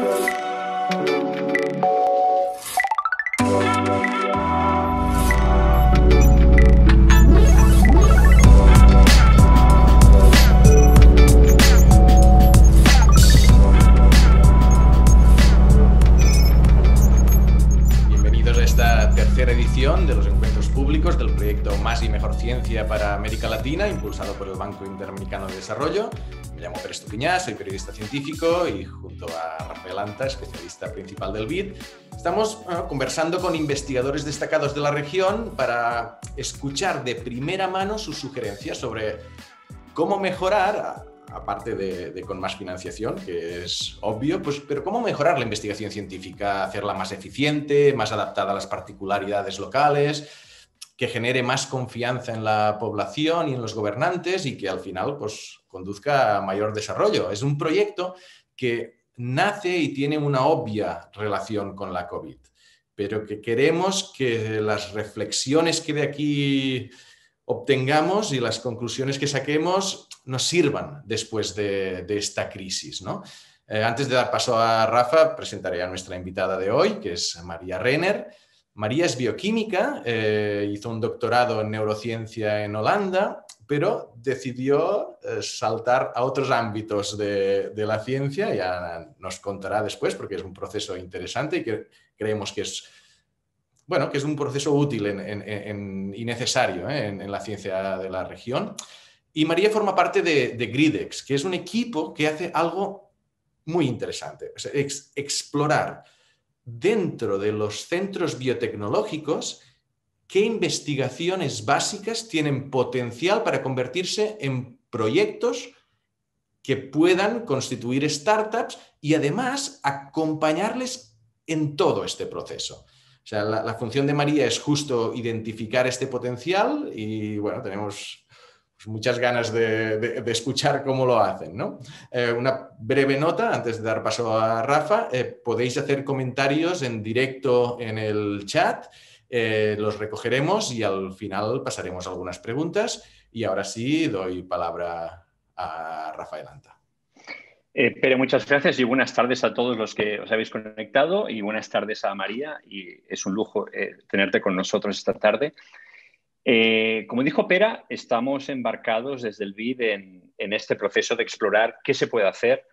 Thank you. para América Latina, impulsado por el Banco Interamericano de Desarrollo. Me llamo Pérez Tupiñá, soy periodista científico y junto a Rafael Anta, especialista principal del BID, estamos eh, conversando con investigadores destacados de la región para escuchar de primera mano sus sugerencias sobre cómo mejorar, aparte de, con más financiación, que es obvio, pues, pero cómo mejorar la investigación científica, hacerla más eficiente, más adaptada a las particularidades locales que genere más confianza en la población y en los gobernantes y que al final pues, conduzca a mayor desarrollo. Es un proyecto que nace y tiene una obvia relación con la COVID, pero que queremos que las reflexiones que de aquí obtengamos y las conclusiones que saquemos nos sirvan después de, esta crisis. Eh, antes de dar paso a Rafa, presentaré a nuestra invitada de hoy, que es María Renner María es bioquímica, eh, hizo un doctorado en neurociencia en Holanda, pero decidió eh, saltar a otros ámbitos de, la ciencia, ya nos contará después porque es un proceso interesante y que creemos que es, bueno, que es un proceso útil y necesario eh, en, la ciencia de la región. Y María forma parte de, Gridex, que es un equipo que hace algo muy interesante, es explorar dentro de los centros biotecnológicos qué investigaciones básicas tienen potencial para convertirse en proyectos que puedan constituir startups y además acompañarles en todo este proceso. O sea, la, la función de María es justo identificar este potencial y bueno, tenemos pues, muchas ganas de, escuchar cómo lo hacen. ¿no? Eh, una breve nota antes de dar paso a Rafa. Eh, podéis hacer comentarios en directo en el chat. Eh, los recogeremos y al final pasaremos algunas preguntas. Y ahora sí doy palabra a Rafael Anta. pero muchas gracias y buenas tardes a todos los que os habéis conectado y buenas tardes a María y es un lujo tenerte con nosotros esta tarde. Eh, como dijo Pera, estamos embarcados desde el BID en, este proceso de explorar qué se puede hacer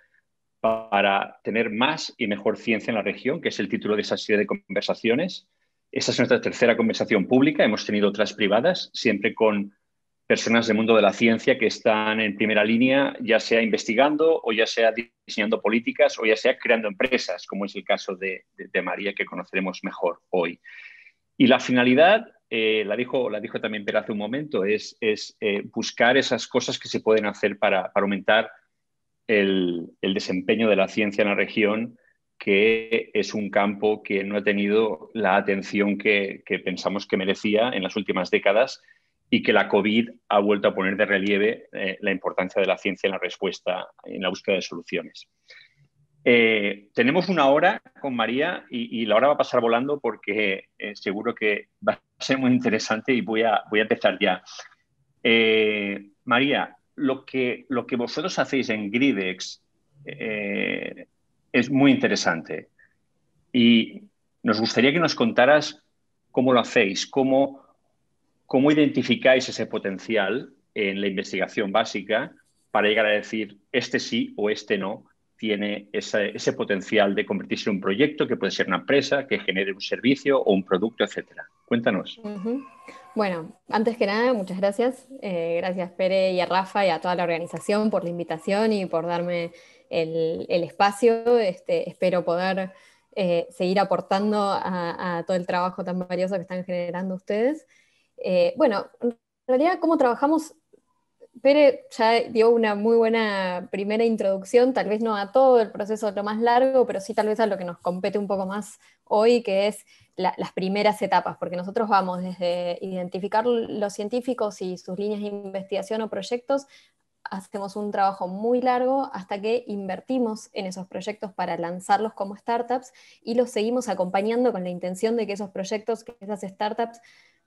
para tener más y mejor ciencia en la región, que es el título de esa serie de conversaciones. Esta es nuestra tercera conversación pública, hemos tenido otras privadas, siempre con personas del mundo de la ciencia que están en primera línea, ya sea investigando o ya sea diseñando políticas o ya sea creando empresas, como es el caso de María, que conoceremos mejor hoy. Y la finalidad eh, la, dijo, también Pera hace un momento, es, eh, buscar esas cosas que se pueden hacer para, para aumentar el, el, desempeño de la ciencia en la región, que es un campo que no ha tenido la atención que, que pensamos que merecía en las últimas décadas y que la COVID ha vuelto a poner de relieve eh, la importancia de la ciencia en la respuesta, en la búsqueda de soluciones. Eh, tenemos una hora con María y, la hora va a pasar volando porque eh, seguro que va a ser muy interesante y voy a, voy a empezar ya. Eh, María, lo que, lo que vosotros hacéis en Gridex es muy interesante y nos gustaría que nos contaras cómo lo hacéis, cómo, cómo identificáis ese potencial en la investigación básica para llegar a decir este sí o este no tiene ese, potencial de convertirse en un proyecto que puede ser una empresa, que genere un servicio o un producto, etcétera. Cuéntanos. Bueno, antes que nada, muchas gracias. Eh, gracias Pere y a Rafa y a toda la organización por la invitación y por darme el, espacio. Este, espero poder eh, seguir aportando a, todo el trabajo tan valioso que están generando ustedes. Eh, bueno, en realidad, ¿cómo trabajamos Pere ya dio una muy buena primera introducción, tal vez no a todo el proceso lo más largo, pero sí tal vez a lo que nos compete un poco más hoy, que es las primeras etapas, porque nosotros vamos desde identificar los científicos y sus líneas de investigación o proyectos, hacemos un trabajo muy largo hasta que invertimos en esos proyectos para lanzarlos como startups y los seguimos acompañando con la intención de que esos proyectos, que esas startups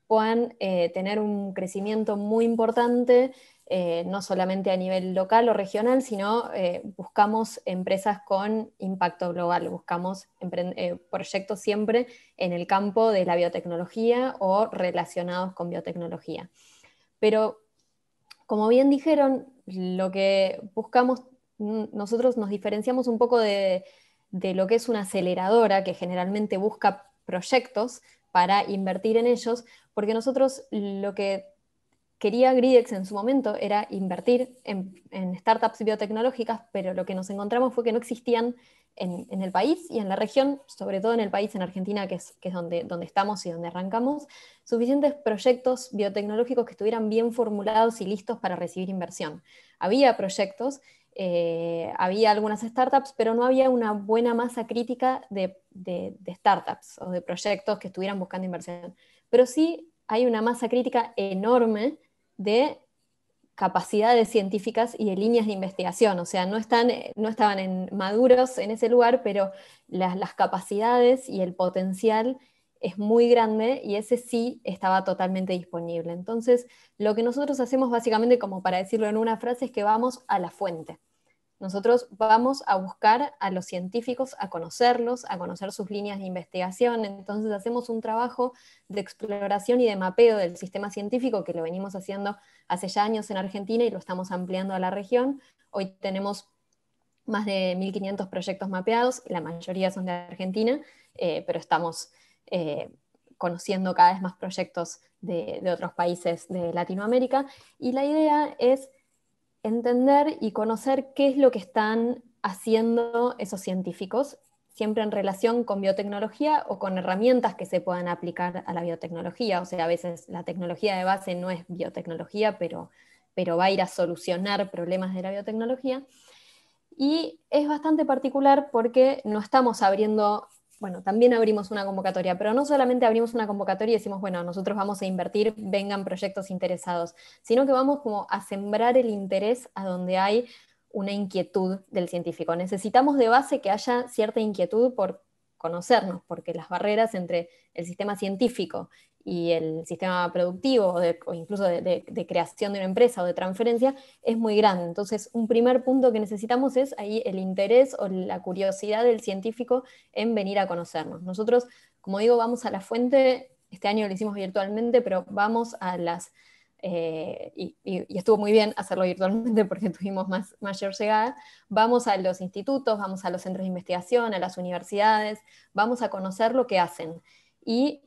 puedan eh, tener un crecimiento muy importante eh, no solamente a nivel local o regional, sino eh, buscamos empresas con impacto global, buscamos eh, proyectos siempre en el campo de la biotecnología o relacionados con biotecnología. Pero, como bien dijeron, lo que buscamos, mm, nosotros nos diferenciamos un poco de, de lo que es una aceleradora que generalmente busca proyectos para invertir en ellos, porque nosotros lo que quería Gridex en su momento era invertir en, startups biotecnológicas, pero lo que nos encontramos fue que no existían en, el país y en la región, sobre todo en el país, en Argentina, que es, donde, estamos y donde arrancamos, suficientes proyectos biotecnológicos que estuvieran bien formulados y listos para recibir inversión. Había proyectos, eh, había algunas startups, pero no había una buena masa crítica de startups o de proyectos que estuvieran buscando inversión. Pero sí hay una masa crítica enorme de capacidades científicas y de líneas de investigación. O sea, no, estaban en, maduros en ese lugar, pero las capacidades y el potencial es muy grande y ese sí estaba totalmente disponible. Entonces, lo que nosotros hacemos básicamente, como para decirlo en una frase, es que vamos a la fuente. Nosotros vamos a buscar a los científicos, a conocerlos, a conocer sus líneas de investigación. Entonces hacemos un trabajo de exploración y de mapeo del sistema científico que lo venimos haciendo hace ya años en Argentina y lo estamos ampliando a la región. Hoy tenemos más de 1.500 proyectos mapeados, la mayoría son de Argentina, eh, pero estamos eh, conociendo cada vez más proyectos de otros países de Latinoamérica. Y la idea es entender y conocer qué es lo que están haciendo esos científicos, siempre en relación con biotecnología o con herramientas que se puedan aplicar a la biotecnología. O sea, a veces la tecnología de base no es biotecnología, pero, pero va a ir a solucionar problemas de la biotecnología. Y es bastante particular porque no estamos abriendo bueno, también abrimos una convocatoria, pero no solamente abrimos una convocatoria y decimos, bueno, nosotros vamos a invertir, vengan proyectos interesados, sino que vamos como a sembrar el interés a donde hay una inquietud del científico. Necesitamos de base que haya cierta inquietud por conocernos, porque las barreras entre el sistema científico y el sistema productivo o, incluso de, creación de una empresa o de transferencia es muy grande. Entonces, un primer punto que necesitamos es ahí el interés o la curiosidad del científico en venir a conocernos. Nosotros, como digo, vamos a la fuente, este año lo hicimos virtualmente, pero vamos a las... Eh, y, estuvo muy bien hacerlo virtualmente porque tuvimos más, mayor llegada, vamos a los institutos, vamos a los centros de investigación, a las universidades, vamos a conocer lo que hacen. Y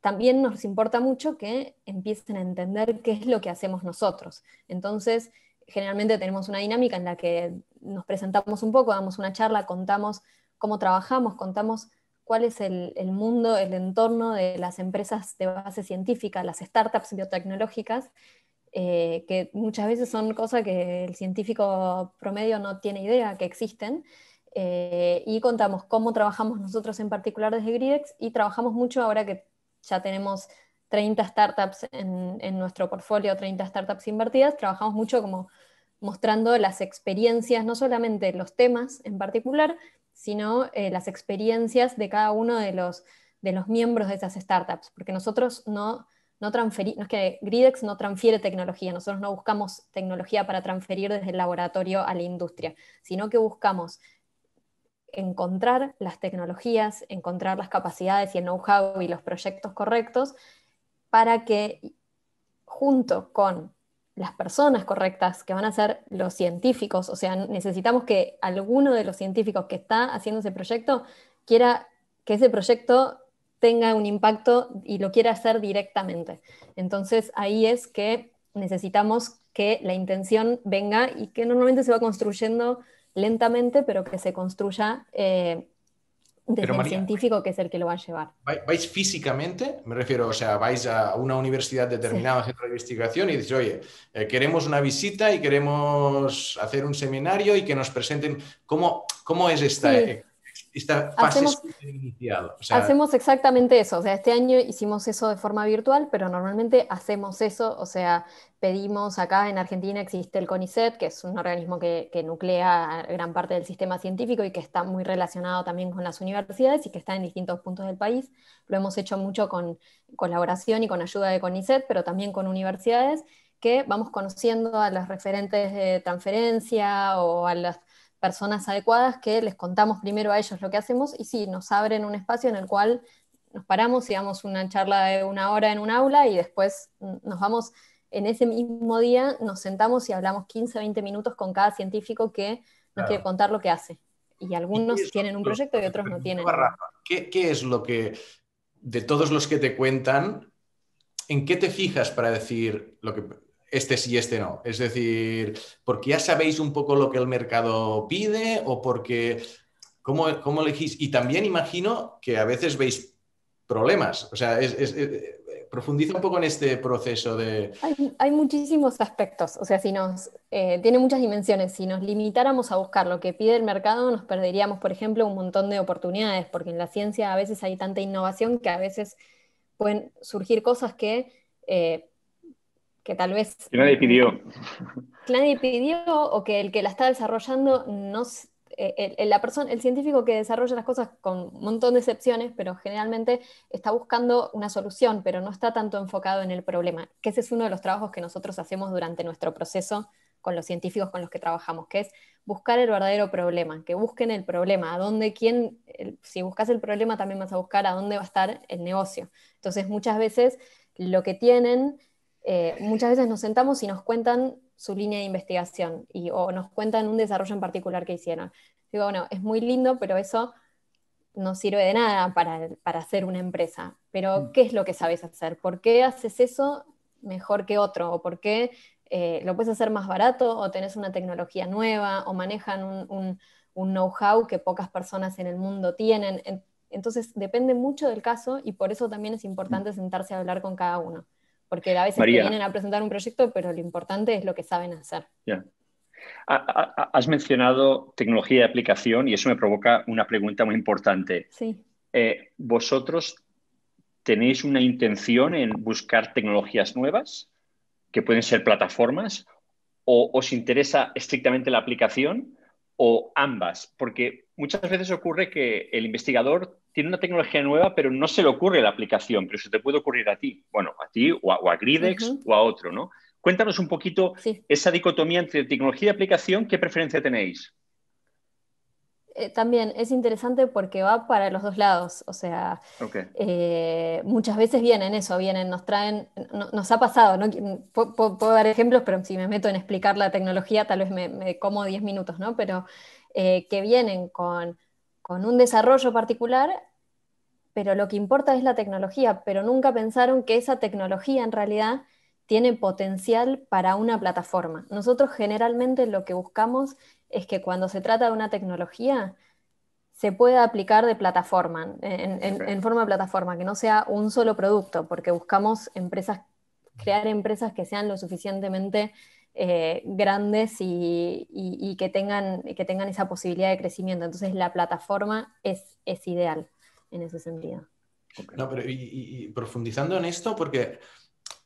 también nos importa mucho que empiecen a entender qué es lo que hacemos nosotros. Entonces, generalmente tenemos una dinámica en la que nos presentamos un poco, damos una charla, contamos cómo trabajamos, contamos cuál es el, mundo, el entorno de las empresas de base científica, las startups biotecnológicas, eh, que muchas veces son cosas que el científico promedio no tiene idea que existen. Eh, y contamos cómo trabajamos nosotros en particular desde Gridex y trabajamos mucho ahora que ya tenemos 30 startups en, nuestro portfolio, 30 startups invertidas, trabajamos mucho como mostrando las experiencias, no solamente los temas en particular, sino eh, las experiencias de cada uno de los, de los miembros de esas startups, porque nosotros no, no transferimos, no es que Gridex no transfiere tecnología, nosotros no buscamos tecnología para transferir desde el laboratorio a la industria, sino que buscamos encontrar las tecnologías, encontrar las capacidades y el know-how y los proyectos correctos para que junto con las personas correctas, que van a ser los científicos, o sea, necesitamos que alguno de los científicos que está haciendo ese proyecto quiera que ese proyecto tenga un impacto y lo quiera hacer directamente. Entonces ahí es que necesitamos que la intención venga y que normalmente se va construyendo lentamente, pero que se construya eh, desde el científico que es el que lo va a llevar. ¿Vais físicamente? Me refiero, o sea, vais a una universidad determinada, un centro de investigación, y dices, oye, eh, queremos una visita y queremos hacer un seminario y que nos presenten. ¿Cómo, cómo es esta? E-" esta fase hacemos, iniciada. hacemos exactamente eso, o sea, este año hicimos eso de forma virtual, pero normalmente hacemos eso, o sea, pedimos acá en Argentina existe el CONICET, que es un organismo que, que nuclea gran parte del sistema científico y que está muy relacionado también con las universidades y que está en distintos puntos del país. Lo hemos hecho mucho con colaboración y con ayuda de CONICET, pero también con universidades que vamos conociendo a los referentes de transferencia o a las personas adecuadas que les contamos primero a ellos lo que hacemos y sí, nos abren un espacio en el cual nos paramos y damos una charla de una hora en un aula y después nos vamos, en ese mismo día nos sentamos y hablamos 15, 20 minutos con cada científico que nos quiere contar lo que hace. Y algunos tienen un proyecto y otros no tienen. ¿Qué es lo que, de todos los que te cuentan, en qué te fijas para decir lo que este sí, este no. Es decir, porque ya sabéis un poco lo que el mercado pide o porque, ¿cómo, cómo elegís? Y también imagino que a veces veis problemas. O sea, eh, profundiza un poco en este proceso de... Hay, muchísimos aspectos, o sea, si nos... Eh, tiene muchas dimensiones. Si nos limitáramos a buscar lo que pide el mercado, nos perderíamos, por ejemplo, un montón de oportunidades, porque en la ciencia a veces hay tanta innovación que a veces pueden surgir cosas que... Eh, que tal vez... Que nadie pidió. Que nadie pidió o que el que la está desarrollando no... Eh, el, la persona, el científico que desarrolla las cosas con un montón de excepciones, pero generalmente está buscando una solución, pero no está tanto enfocado en el problema, que ese es uno de los trabajos que nosotros hacemos durante nuestro proceso con los científicos con los que trabajamos, que es buscar el verdadero problema, que busquen el problema, a dónde quién, si buscas el problema también vas a buscar a dónde va a estar el negocio. Entonces muchas veces lo que tienen eh, muchas veces nos sentamos y nos cuentan su línea de investigación y, o nos cuentan un desarrollo en particular que hicieron. Digo, bueno, es muy lindo, pero eso no sirve de nada para, para hacer una empresa. Pero, mm. ¿qué es lo que sabes hacer? ¿Por qué haces eso mejor que otro? ¿O por qué eh, lo puedes hacer más barato? ¿O tenés una tecnología nueva? ¿O manejan un know-how que pocas personas en el mundo tienen? Entonces, depende mucho del caso y por eso también es importante mm. sentarse a hablar con cada uno. Porque a veces vienen a presentar un proyecto, pero lo importante es lo que saben hacer. Has mencionado tecnología de aplicación y eso me provoca una pregunta muy importante. Sí. Eh, ¿Vosotros tenéis una intención en buscar tecnologías nuevas, que pueden ser plataformas, o os interesa estrictamente la aplicación? o ambas, porque muchas veces ocurre que el investigador tiene una tecnología nueva, pero no se le ocurre la aplicación, pero se te puede ocurrir a ti, bueno, a ti o a, Gridex o a otro, ¿no? Cuéntanos un poquito esa dicotomía entre tecnología y aplicación, ¿qué preferencia tenéis? Eh, también es interesante porque va para los dos lados, o sea, eh, muchas veces vienen eso, vienen, nos traen, nos ha pasado, ¿no? Puedo, dar ejemplos, pero si me meto en explicar la tecnología tal vez me, como 10 minutos, ¿no? Pero eh, que vienen con, con un desarrollo particular, pero lo que importa es la tecnología, pero nunca pensaron que esa tecnología en realidad tiene potencial para una plataforma. Nosotros generalmente lo que buscamos es que cuando se trata de una tecnología, se puede aplicar de plataforma, en, forma de plataforma, que no sea un solo producto, porque buscamos empresas, crear empresas que sean lo suficientemente eh, grandes y, que, tengan, que tengan esa posibilidad de crecimiento. Entonces la plataforma es, es ideal en ese sentido. No, pero y, profundizando en esto, porque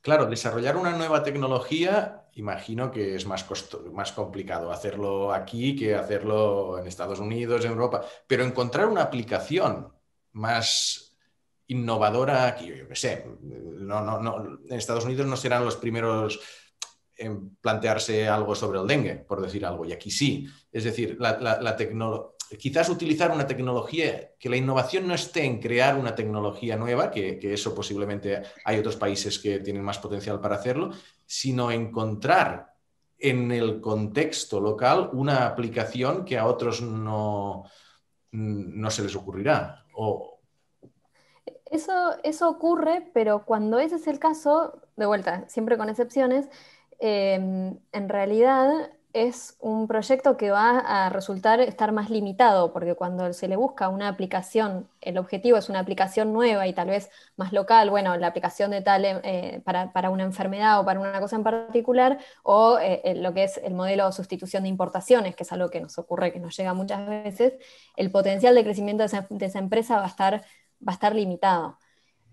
Claro, desarrollar una nueva tecnología, imagino que es más, más complicado hacerlo aquí que hacerlo en Estados Unidos, en Europa, pero encontrar una aplicación más innovadora aquí, yo qué sé, no, no, no, en Estados Unidos no serán los primeros en plantearse algo sobre el dengue, por decir algo, y aquí sí. Es decir, la tecnología quizás utilizar una tecnología, que la innovación no esté en crear una tecnología nueva, que, eso posiblemente hay otros países que tienen más potencial para hacerlo, sino encontrar en el contexto local una aplicación que a otros no, no se les ocurrirá. Eso, eso ocurre, pero cuando ese es el caso, de vuelta, siempre con excepciones, eh, en realidad es un proyecto que va a resultar estar más limitado, porque cuando se le busca una aplicación, el objetivo es una aplicación nueva y tal vez más local, bueno, la aplicación de tal eh, para, una enfermedad o para una cosa en particular, o eh, lo que es el modelo de sustitución de importaciones, que es algo que nos ocurre, que nos llega muchas veces, el potencial de crecimiento de esa, de esa empresa va a, estar, va a estar limitado.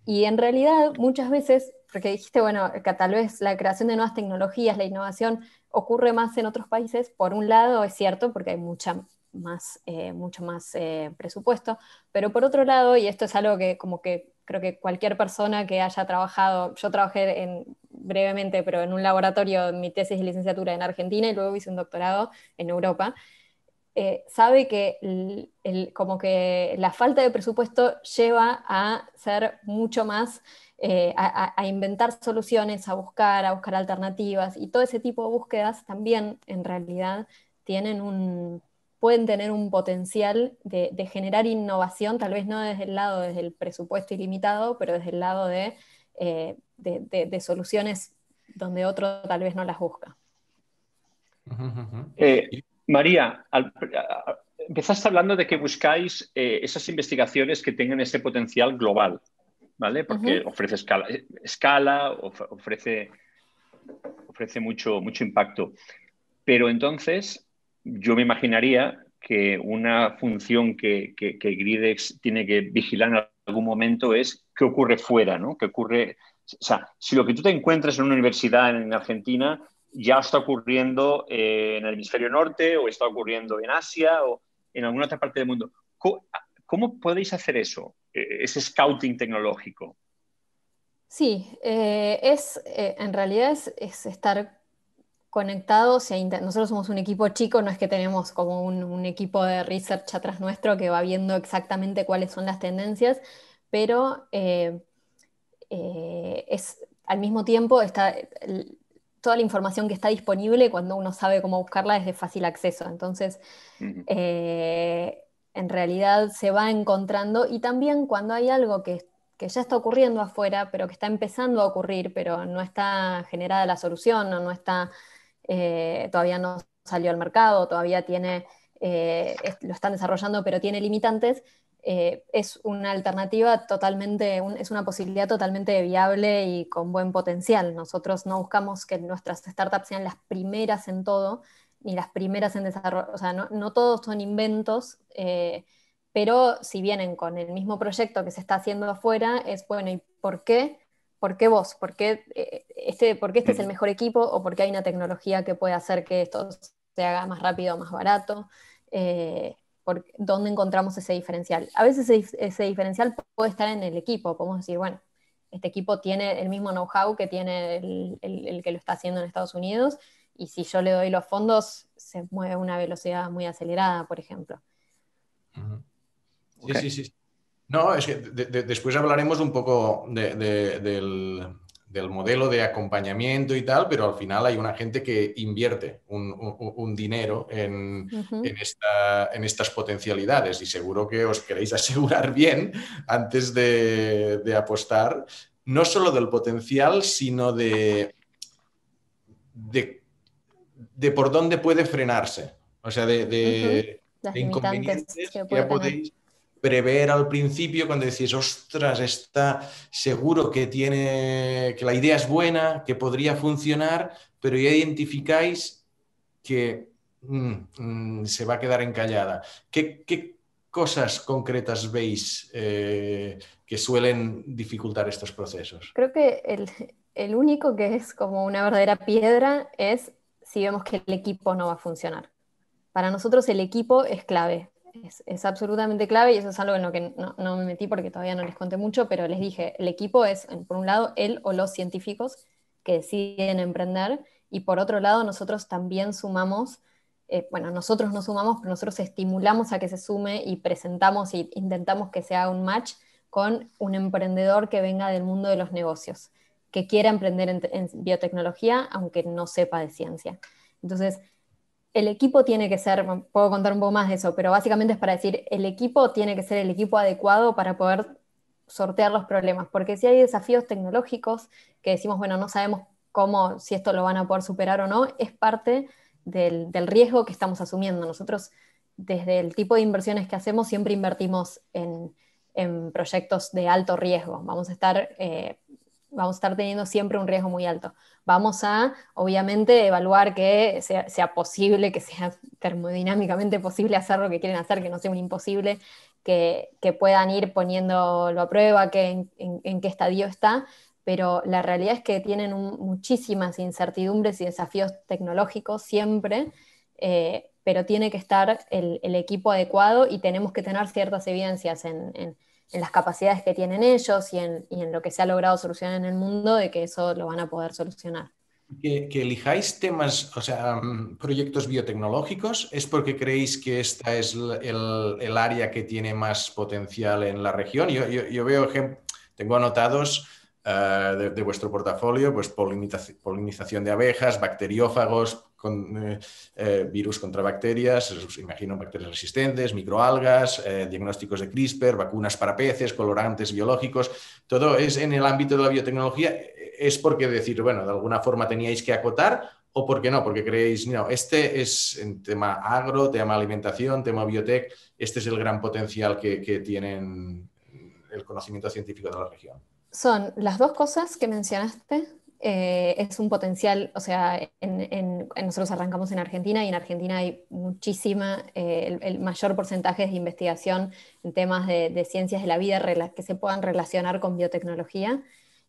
Y en realidad muchas veces porque dijiste, bueno, que tal vez la creación de nuevas tecnologías, la innovación, ocurre más en otros países, por un lado es cierto, porque hay mucha más, eh, mucho más eh, presupuesto, pero por otro lado, y esto es algo que como que creo que cualquier persona que haya trabajado, yo trabajé en, brevemente, pero en un laboratorio, en mi tesis y licenciatura en Argentina y luego hice un doctorado en Europa, eh, sabe que como que la falta de presupuesto lleva a ser mucho más, eh, a, inventar soluciones, a buscar, a buscar alternativas, y todo ese tipo de búsquedas también en realidad tienen un, pueden tener un potencial de, generar innovación, tal vez no desde el lado del presupuesto ilimitado, pero desde el lado eh, de, de, soluciones donde otro tal vez no las busca. María, empezaste hablando de que buscáis eh, esas investigaciones que tengan ese potencial global, ¿vale? Porque ofrece escala, eh, ofrece, mucho, mucho impacto. Pero entonces, yo me imaginaría que una función que, Gridex tiene que vigilar en algún momento es qué ocurre fuera, ¿no? ¿Qué ocurre? O sea, si lo que tú te encuentras en una universidad en Argentina ya está ocurriendo eh, en el hemisferio norte o está ocurriendo en Asia o en alguna otra parte del mundo. ¿Cómo, podéis hacer eso, eh, ese scouting tecnológico? Sí, eh, es, en realidad es, estar conectados. E nosotros somos un equipo chico, no es que tenemos como un, equipo de research atrás nuestro que va viendo exactamente cuáles son las tendencias, pero es, al mismo tiempo está, toda la información que está disponible cuando uno sabe cómo buscarla es de fácil acceso. Entonces, eh, en realidad se va encontrando y también cuando hay algo que, ya está ocurriendo afuera, pero que está empezando a ocurrir, pero no está generada la solución o no está, eh, todavía no salió al mercado, todavía tiene, eh, lo están desarrollando, pero tiene limitantes eh, es una alternativa totalmente, es una posibilidad totalmente viable y con buen potencial. Nosotros no buscamos que nuestras startups sean las primeras en todo, ni las primeras en desarrollo, o sea, no, todos son inventos, eh, pero si vienen con el mismo proyecto que se está haciendo afuera, es bueno, ¿y por qué? ¿Por qué vos? ¿Por qué, eh, este, este es el mejor equipo? ¿O por qué hay una tecnología que puede hacer que esto se haga más rápido, más barato? dónde encontramos ese diferencial. A veces ese, diferencial puede estar en el equipo, podemos decir, bueno, este equipo tiene el mismo know-how que tiene el, que lo está haciendo en Estados Unidos, y si yo le doy los fondos, se mueve a una velocidad muy acelerada, por ejemplo. sí, sí, sí, No, es que después hablaremos un poco del del modelo de acompañamiento y tal, pero al final hay una gente que invierte un, dinero en, estas potencialidades y seguro que os queréis asegurar bien antes de, apostar, no solo del potencial, sino de, de, por dónde puede frenarse, o sea, de, inconvenientes podéis prever al principio cuando decís, ostras, está seguro que tiene, que la idea es buena, que podría funcionar, pero ya identificáis que mm, mm, se va a quedar encallada. ¿Qué, cosas concretas veis eh, que suelen dificultar estos procesos? Creo que el único que es como una verdadera piedra es si vemos que el equipo no va a funcionar. Para nosotros el equipo es clave, es, absolutamente clave y eso es algo en lo que no, me metí porque todavía no les conté mucho, pero les dije, el equipo es, por un lado, él o los científicos que deciden emprender y por otro lado, nosotros también sumamos, eh, bueno, nosotros no sumamos, pero nosotros estimulamos a que se sume y presentamos e intentamos que sea un match con un emprendedor que venga del mundo de los negocios, que quiera emprender en biotecnología aunque no sepa de ciencia. Entonces, el equipo tiene que ser, puedo contar un poco más de eso, pero básicamente es para decir, el equipo tiene que ser el equipo adecuado para poder sortear los problemas, porque si hay desafíos tecnológicos que decimos, bueno, no sabemos cómo, si esto lo van a poder superar o no, es parte del, riesgo que estamos asumiendo. Nosotros, desde el tipo de inversiones que hacemos, siempre invertimos en, proyectos de alto riesgo. Vamos a estar eh, vamos a estar teniendo siempre un riesgo muy alto. Vamos a, obviamente, evaluar que sea, posible, que sea termodinámicamente posible hacer lo que quieren hacer, que no sea un imposible, que, puedan ir poniéndolo a prueba, que en, qué estadio está, pero la realidad es que tienen muchísimas incertidumbres y desafíos tecnológicos siempre. Eh, pero tiene que estar el, equipo adecuado y tenemos que tener ciertas evidencias en en las capacidades que tienen ellos y en, lo que se ha logrado solucionar en el mundo, de que eso lo van a poder solucionar. Que, elijáis temas, o sea, mm, proyectos biotecnológicos, ¿es porque creéis que esta es el, área que tiene más potencial en la región? Yo, yo, yo veo, tengo anotados eh, de, vuestro portafolio, pues polinización de abejas, bacteriófagos, con, eh, eh, virus contra bacterias, imagino bacterias resistentes, microalgas, eh, diagnósticos de CRISPR, vacunas para peces, colorantes biológicos, todo es en el ámbito de la biotecnología, e-, es porque decir, bueno, de alguna forma teníais que acotar o porque no, porque creéis, no, este es en tema agro, tema alimentación, tema biotec, este es el gran potencial que, que tienen el conocimiento científico de la región. Son las dos cosas que mencionaste eh, es un potencial, o sea, en, nosotros arrancamos en Argentina y en Argentina hay muchísima, eh, el, mayor porcentaje de investigación en temas de, ciencias de la vida que se puedan relacionar con biotecnología.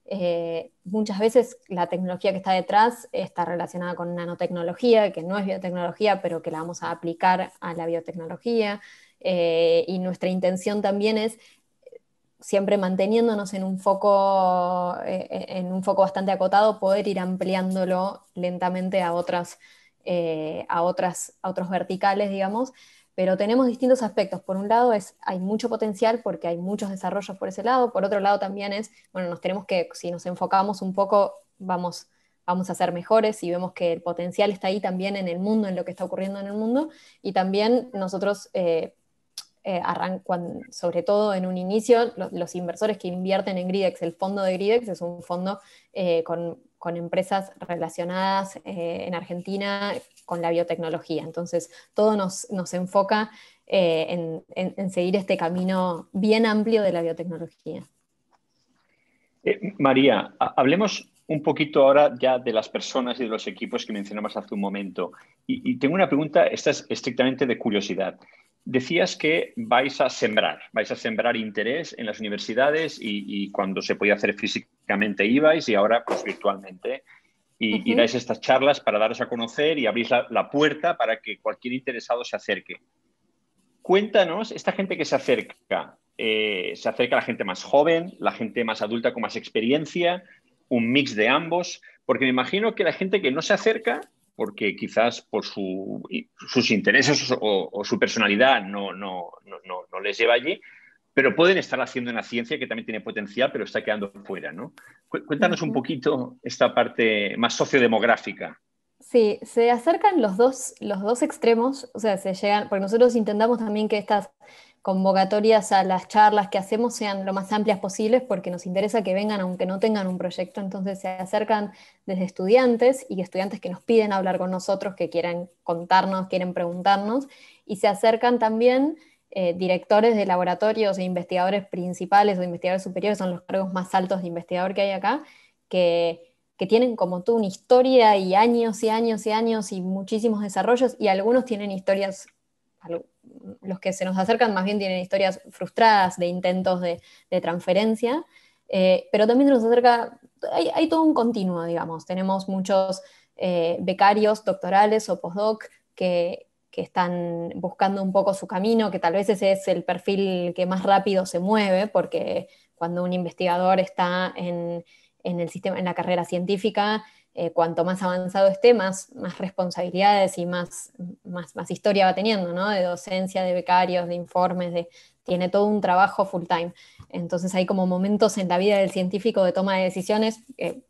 Eh, muchas veces la tecnología que está detrás está relacionada con nanotecnología, que no es biotecnología, pero que la vamos a aplicar a la biotecnología. y nuestra intención también es siempre manteniéndonos en un foco, eh, eh, en un foco bastante acotado, poder ir ampliándolo lentamente a otras, eh, a otras, a otros verticales, digamos. Pero tenemos distintos aspectos. Por un lado es, hay mucho potencial porque hay muchos desarrollos por ese lado. Por otro lado también es, bueno, nos tenemos que, si nos enfocamos un poco, vamos, vamos a ser mejores y vemos que el potencial está ahí también en el mundo, en lo que está ocurriendo en el mundo. Y también nosotros cuando, eh, sobre todo en un inicio, los, inversores que invierten en Gridex, el fondo de Gridex es un fondo eh, con, empresas relacionadas eh, en Argentina con la biotecnología. Entonces, todo nos, enfoca en, seguir este camino bien amplio de la biotecnología. María, hablemos un poquito ahora ya de las personas y de los equipos que mencionabas hace un momento. Y, tengo una pregunta, esta es estrictamente de curiosidad. Decías que vais a sembrar, vais a sembrar interés en las universidades y, cuando se podía hacer físicamente ibais y ahora pues virtualmente. Y, dais estas charlas para daros a conocer y abrís la, puerta para que cualquier interesado se acerque. Cuéntanos, esta gente que se acerca, eh, se acerca a la gente más joven, la gente más adulta con más experiencia, un mix de ambos, porque me imagino que la gente que no se acerca, porque quizás por sus intereses o, su personalidad no, no, no, les lleva allí, pero pueden estar haciendo una ciencia que también tiene potencial, pero está quedando fuera, ¿no? Cuéntanos un poquito esta parte más sociodemográfica. Sí, se acercan los dos, los dos extremos, o sea, se llegan, porque nosotros intentamos también que estas convocatorias a las charlas que hacemos sean lo más amplias posibles porque nos interesa que vengan aunque no tengan un proyecto, entonces se acercan desde estudiantes y estudiantes que nos piden hablar con nosotros, que quieran contarnos, quieren preguntarnos, y se acercan también eh, directores de laboratorios e investigadores principales o investigadores superiores, son los cargos más altos de investigador que hay acá, que que tienen como tú una historia y años y años y años y muchísimos desarrollos y algunos tienen historias los que se nos acercan más bien tienen historias frustradas de intentos de, transferencia, eh, pero también se nos acerca, hay, todo un continuo, digamos, tenemos muchos eh, becarios doctorales o postdoc que, están buscando un poco su camino, que tal vez ese es el perfil que más rápido se mueve, porque cuando un investigador está en, en el sistema, en la carrera científica, eh, cuanto más avanzado esté, más, responsabilidades y más, más, historia va teniendo, ¿no? De docencia, de becarios, de informes, de, tiene todo un trabajo full time. Entonces hay como momentos en la vida del científico de toma de decisiones, eh,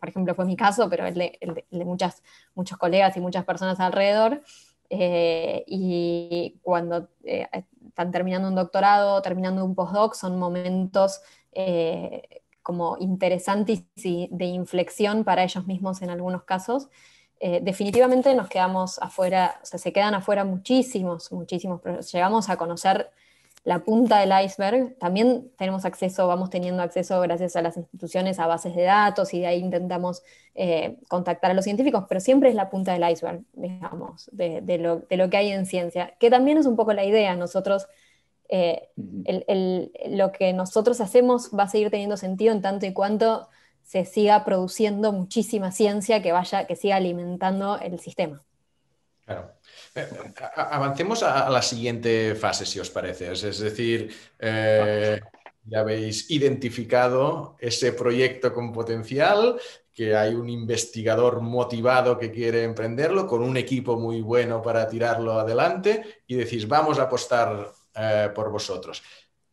por ejemplo fue mi caso, pero el de, muchas, muchos colegas y muchas personas alrededor, eh, y cuando están terminando un doctorado, terminando un postdoc, son momentos como interesante y de inflexión para ellos mismos en algunos casos, eh, definitivamente nos quedamos afuera, o sea, se quedan afuera muchísimos, muchísimos Llegamos a conocer la punta del iceberg, también tenemos acceso, vamos teniendo acceso gracias a las instituciones a bases de datos y de ahí intentamos eh, contactar a los científicos, pero siempre es la punta del iceberg, digamos, de, de, lo, de lo que hay en ciencia, que también es un poco la idea, nosotros eh, lo que nosotros hacemos va a seguir teniendo sentido en tanto y cuanto se siga produciendo muchísima ciencia que vaya, que siga alimentando el sistema. Claro. Eh, avancemos a la siguiente fase, si os parece. Es decir, eh, ya habéis identificado ese proyecto con potencial, que hay un investigador motivado que quiere emprenderlo, con un equipo muy bueno para tirarlo adelante, y decís, vamos a apostar eh, por vosotros.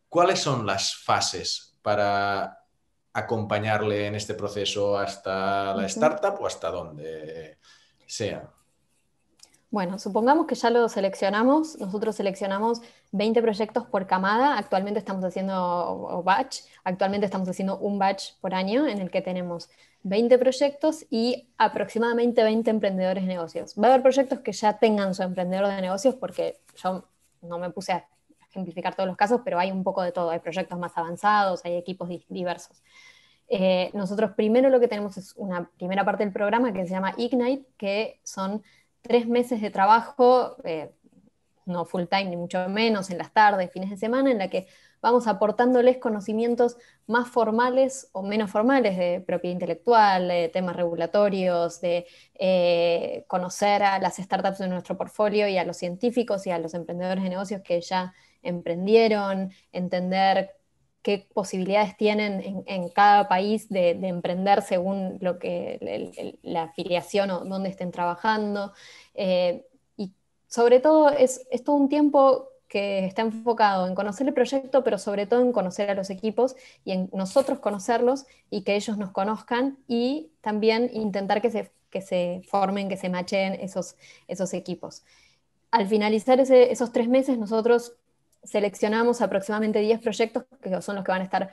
¿Cuáles son las fases para acompañarle en este proceso hasta la startup o hasta donde sea? Bueno, supongamos que ya lo seleccionamos. Nosotros seleccionamos 20 proyectos por camada. Actualmente estamos haciendo batch. Actualmente estamos haciendo un batch por año en el que tenemos 20 proyectos y aproximadamente 20 emprendedores de negocios. Va a haber proyectos que ya tengan su emprendedor de negocios porque yo no me puse a ejemplificar todos los casos, pero hay un poco de todo, hay proyectos más avanzados, hay equipos diversos. Eh, nosotros primero lo que tenemos es una primera parte del programa que se llama Ignite, que son tres meses de trabajo, eh, no full time ni mucho menos, en las tardes, fines de semana, en la que vamos aportándoles conocimientos más formales o menos formales de propiedad intelectual, de temas regulatorios, de eh, conocer a las startups de nuestro portfolio y a los científicos y a los emprendedores de negocios que ya emprendieron, entender qué posibilidades tienen en, cada país de, emprender según lo que la afiliación o dónde estén trabajando. Eh, y sobre todo es, todo un tiempo que está enfocado en conocer el proyecto, pero sobre todo en conocer a los equipos y en nosotros conocerlos y que ellos nos conozcan y también intentar que se, que se formen, que se macheen esos, esos equipos. Al finalizar esos tres meses, nosotros seleccionamos aproximadamente 10 proyectos que son los que van a estar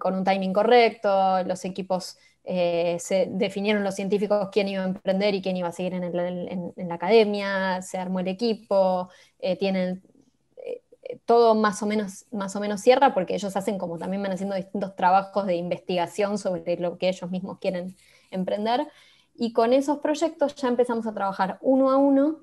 con un timing correcto, los equipos, eh, se definieron los científicos quién iba a emprender y quién iba a seguir en, la academia, se armó el equipo, eh, tienen eh, todo más o, menos, más o menos cierra porque ellos hacen como también van haciendo distintos trabajos de investigación sobre lo que ellos mismos quieren emprender. Y con esos proyectos ya empezamos a trabajar uno a uno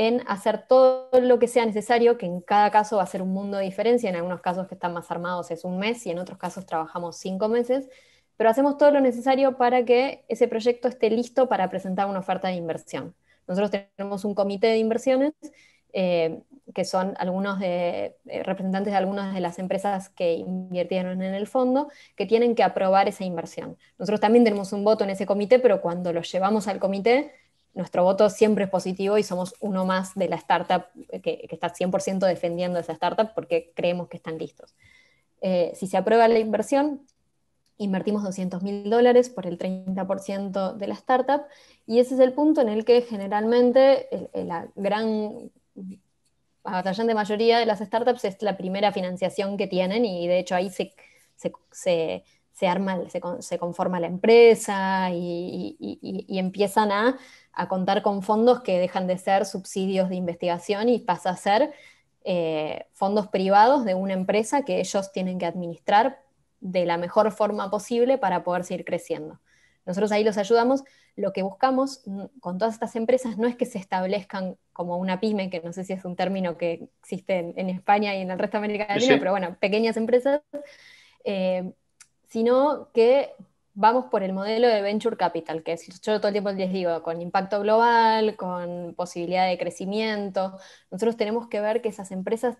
en hacer todo lo que sea necesario, que en cada caso va a ser un mundo de diferencia, en algunos casos que están más armados es un mes y en otros casos trabajamos cinco meses, pero hacemos todo lo necesario para que ese proyecto esté listo para presentar una oferta de inversión. Nosotros tenemos un comité de inversiones eh, que son algunos de, eh, representantes de algunas de las empresas que invirtieron en el fondo, que tienen que aprobar esa inversión. Nosotros también tenemos un voto en ese comité, pero cuando lo llevamos al comité, nuestro voto siempre es positivo y somos uno más de la startup eh, que, está 100% defendiendo esa startup porque creemos que están listos. Eh, si se aprueba la inversión, invertimos 200 mil dólares por el 30% de la startup y ese es el punto en el que generalmente eh, la gran de mayoría de las startups es la primera financiación que tienen y de hecho ahí se, se, arma, se, conforma la empresa y empiezan a a contar con fondos que dejan de ser subsidios de investigación y pasa a ser eh, fondos privados de una empresa que ellos tienen que administrar de la mejor forma posible para poder seguir creciendo. Nosotros ahí los ayudamos. Lo que buscamos con todas estas empresas no es que se establezcan como una pyme, que no sé si es un término que existe en, España y en el resto de América Latina, pero bueno, pequeñas empresas, eh, sino que vamos por el modelo de Venture Capital, que es, yo todo el tiempo les digo, con impacto global, con posibilidad de crecimiento. Nosotros tenemos que ver que esas empresas,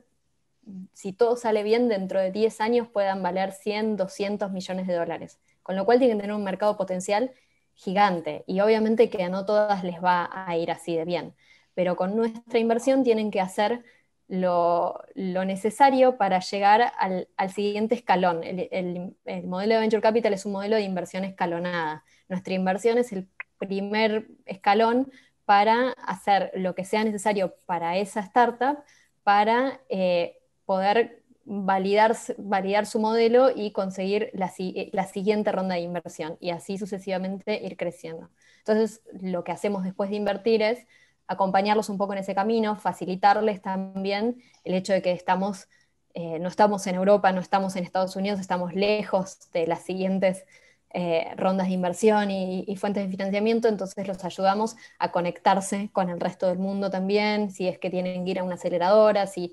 si todo sale bien, dentro de 10 años puedan valer 100, 200 millones de dólares. Con lo cual tienen que tener un mercado potencial gigante. Y obviamente que a no todas les va a ir así de bien. Pero con nuestra inversión tienen que hacer lo, necesario para llegar al, siguiente escalón. El, modelo de Venture Capital es un modelo de inversión escalonada. Nuestra inversión es el primer escalón para hacer lo que sea necesario para esa startup para eh, poder validar, validar su modelo y conseguir la, siguiente ronda de inversión y así sucesivamente ir creciendo. Entonces, lo que hacemos después de invertir es acompañarlos un poco en ese camino, facilitarles también el hecho de que estamos, eh, no estamos en Europa, no estamos en Estados Unidos, estamos lejos de las siguientes eh, rondas de inversión y, fuentes de financiamiento, entonces los ayudamos a conectarse con el resto del mundo también, si es que tienen que ir a una aceleradora, si,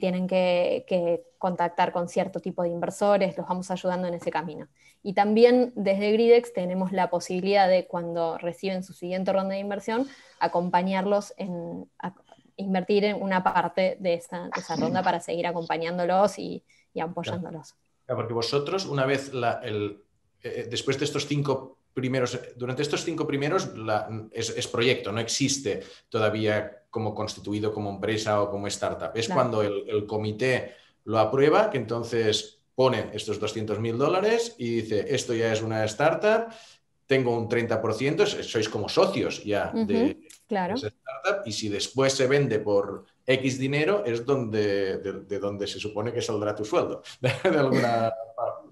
tienen que contactar con cierto tipo de inversores, los vamos ayudando en ese camino. Y también desde Gridex tenemos la posibilidad de, cuando reciben su siguiente ronda de inversión, acompañarlos en invertir en una parte de esa, ronda para seguir acompañándolos y, apoyándolos. porque vosotros, una vez el, eh, eh, después de estos cinco primeros, durante estos cinco primeros es, proyecto, no existe todavía como constituido como empresa o como startup. Es cuando el, el comité lo aprueba, que entonces pone estos 200.000 dólares y dice, esto ya es una startup, tengo un 30%, sois como socios ya de esa startup y si después se vende por X dinero es donde, de, donde se supone que saldrá tu sueldo, de, alguna,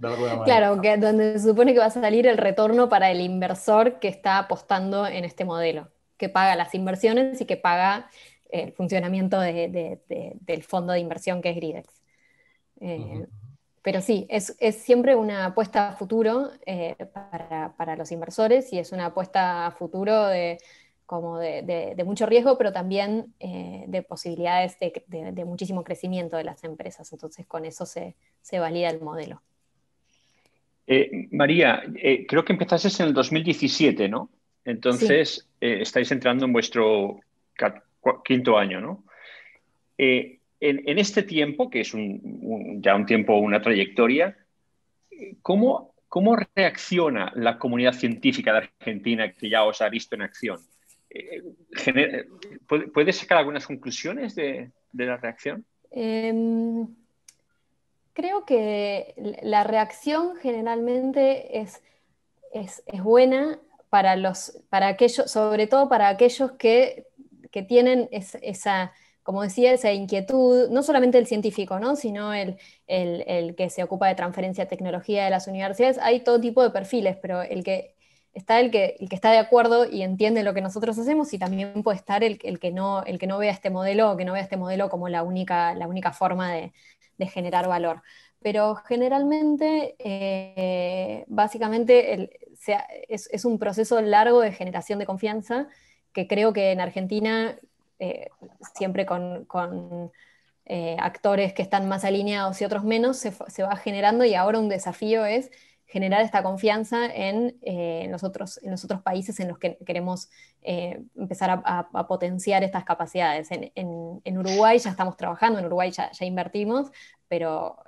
manera. Claro, que donde se supone que va a salir el retorno para el inversor que está apostando en este modelo, que paga las inversiones y que paga eh, el funcionamiento del fondo de inversión que es Gridex. Eh, pero sí, es, siempre una apuesta a futuro eh, para, los inversores y es una apuesta a futuro de, como de, mucho riesgo, pero también eh, de posibilidades de, muchísimo crecimiento de las empresas. Entonces, con eso se, valida el modelo. Eh, María, creo que empezaste en el 2017, ¿no? Entonces, estáis entrando en vuestro quinto año, ¿no? en, este tiempo, que es ya un tiempo, una trayectoria, ¿cómo, reacciona la comunidad científica de Argentina que ya os ha visto en acción? Eh, ¿Puedes sacar algunas conclusiones de, la reacción? Em, creo que la reacción generalmente es, buena para los, para aquellos, sobre todo para aquellos que, tienen esa, como decía, esa inquietud, no solamente el científico, ¿no? sino el, que se ocupa de transferencia de tecnología de las universidades, hay todo tipo de perfiles, pero el que está el que, el que está de acuerdo y entiende lo que nosotros hacemos y también puede estar el, que, no, el que no vea este modelo o que no vea este modelo como la única, la única forma de, generar valor. Pero generalmente, eh, básicamente, es, es un proceso largo de generación de confianza que creo que en Argentina eh, siempre con, eh, actores que están más alineados y otros menos, se, va generando y ahora un desafío es generar esta confianza en, eh, nosotros, en los otros países en los que queremos empezar a, potenciar estas capacidades. En, Uruguay ya estamos trabajando, en Uruguay ya, invertimos, pero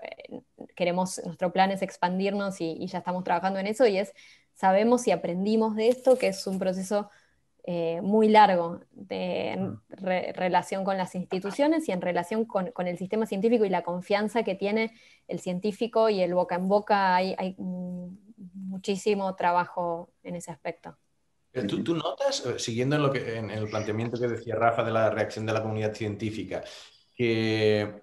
queremos, nuestro plan es expandirnos y, y ya estamos trabajando en eso y es, sabemos y aprendimos de esto, que es un proceso eh, muy largo de, en mm. relación con las instituciones y en relación con, el sistema científico y la confianza que tiene el científico y el boca en boca. Hay, mm, muchísimo trabajo en ese aspecto. ¿Tú, notas, eh, siguiendo en, lo que, en el planteamiento que decía Rafa de la reacción de la comunidad científica, que,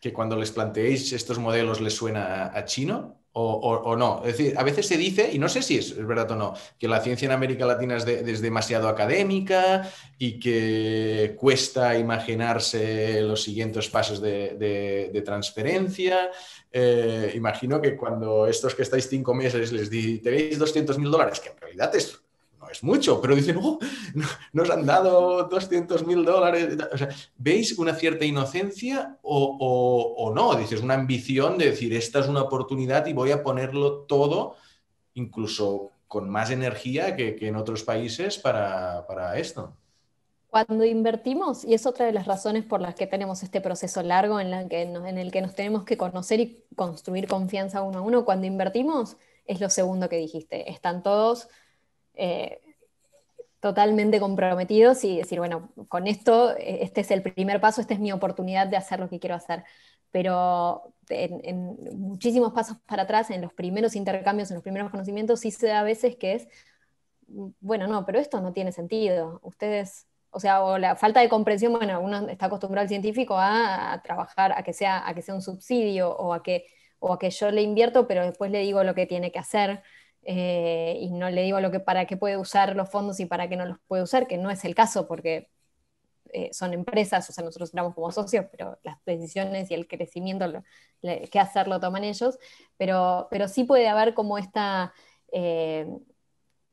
que cuando les planteéis estos modelos les suena a chino? o, no. Es decir, a veces se dice, y no sé si es, verdad o no, que la ciencia en América Latina es, demasiado académica y que cuesta imaginarse los siguientes pasos de, transferencia. Eh, imagino que cuando estos que estáis cinco meses les di, tenéis 200 mil dólares, que en realidad es es mucho, pero dicen, oh, nos han dado 200 mil dólares. ¿veis una cierta inocencia o, o, no? Dices, una ambición de decir, esta es una oportunidad y voy a ponerlo todo, incluso con más energía que, en otros países para, para esto cuando invertimos, y es otra de las razones por las que tenemos este proceso largo en, la que en, el que nos tenemos que conocer y construir confianza uno a uno, cuando invertimos es lo segundo que dijiste, están todos eh, totalmente comprometidos y decir, bueno, con esto, eh, este es el primer paso, esta es mi oportunidad de hacer lo que quiero hacer. Pero en, muchísimos pasos para atrás, en los primeros intercambios, en los primeros conocimientos, sí se da a veces que es, mm, bueno, no, pero esto no tiene sentido. Ustedes o sea, o la falta de comprensión, bueno, uno está acostumbrado al científico a, trabajar, a que sea, que sea un subsidio, o que, o a que yo le invierto, pero después le digo lo que tiene que hacer. Eh, y no le digo lo que para qué puede usar los fondos y para qué no los puede usar, que no es el caso porque eh, son empresas, o sea, nosotros entramos como socios, pero las decisiones y el crecimiento, qué hacer lo toman ellos, pero, pero sí puede haber como esta... Eh,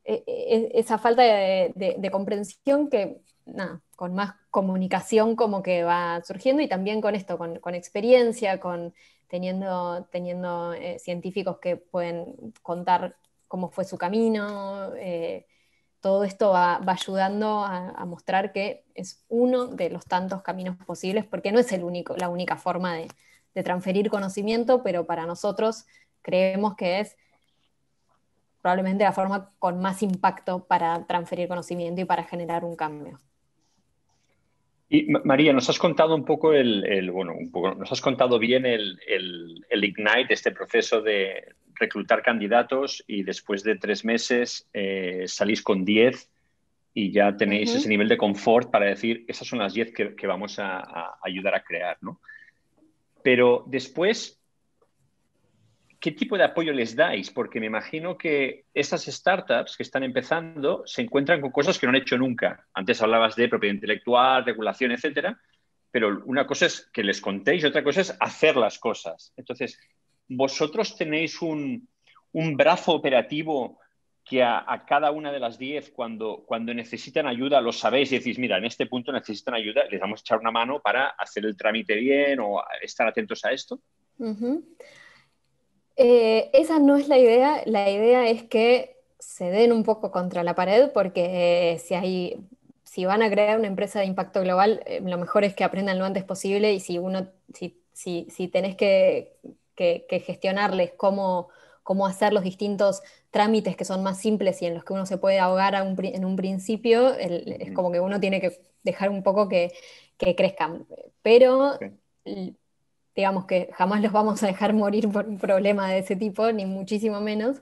e, e, esa falta de, comprensión que, nada, con más comunicación como que va surgiendo y también con esto, con, experiencia, con teniendo, teniendo científicos que pueden contar cómo fue su camino. Eh, todo esto va, ayudando a, mostrar que es uno de los tantos caminos posibles, porque no es la única forma de, transferir conocimiento, pero para nosotros creemos que es probablemente la forma con más impacto para transferir conocimiento y para generar un cambio. Y María, nos has contado un poco el, nos has contado bien el Ignite, este proceso de, reclutar candidatos y después de tres meses eh, salís con 10 y ya tenéis ese nivel de confort para decir, esas son las 10 que, vamos a, ayudar a crear, ¿no? Pero después, ¿qué tipo de apoyo les dais? Porque me imagino que esas startups que están empezando se encuentran con cosas que no han hecho nunca. Antes hablabas de propiedad intelectual, regulación, etcétera, pero una cosa es que les contéis y otra cosa es hacer las cosas. Entonces, ¿Vosotros tenéis un, brazo operativo que a, cada una de las 10, cuando, cuando necesitan ayuda, lo sabéis y decís, mira, en este punto necesitan ayuda, les vamos a echar una mano para hacer el trámite bien o estar atentos a esto? Eh, esa no es la idea, la idea es que se den un poco contra la pared porque eh, si hay... Si van a crear una empresa de impacto global, eh, lo mejor es que aprendan lo antes posible y si uno, si, si, si tenés que que, gestionarles cómo, hacer los distintos trámites que son más simples y en los que uno se puede ahogar en un principio, es como que uno tiene que dejar un poco que, crezcan. Pero digamos que jamás los vamos a dejar morir por un problema de ese tipo, ni muchísimo menos.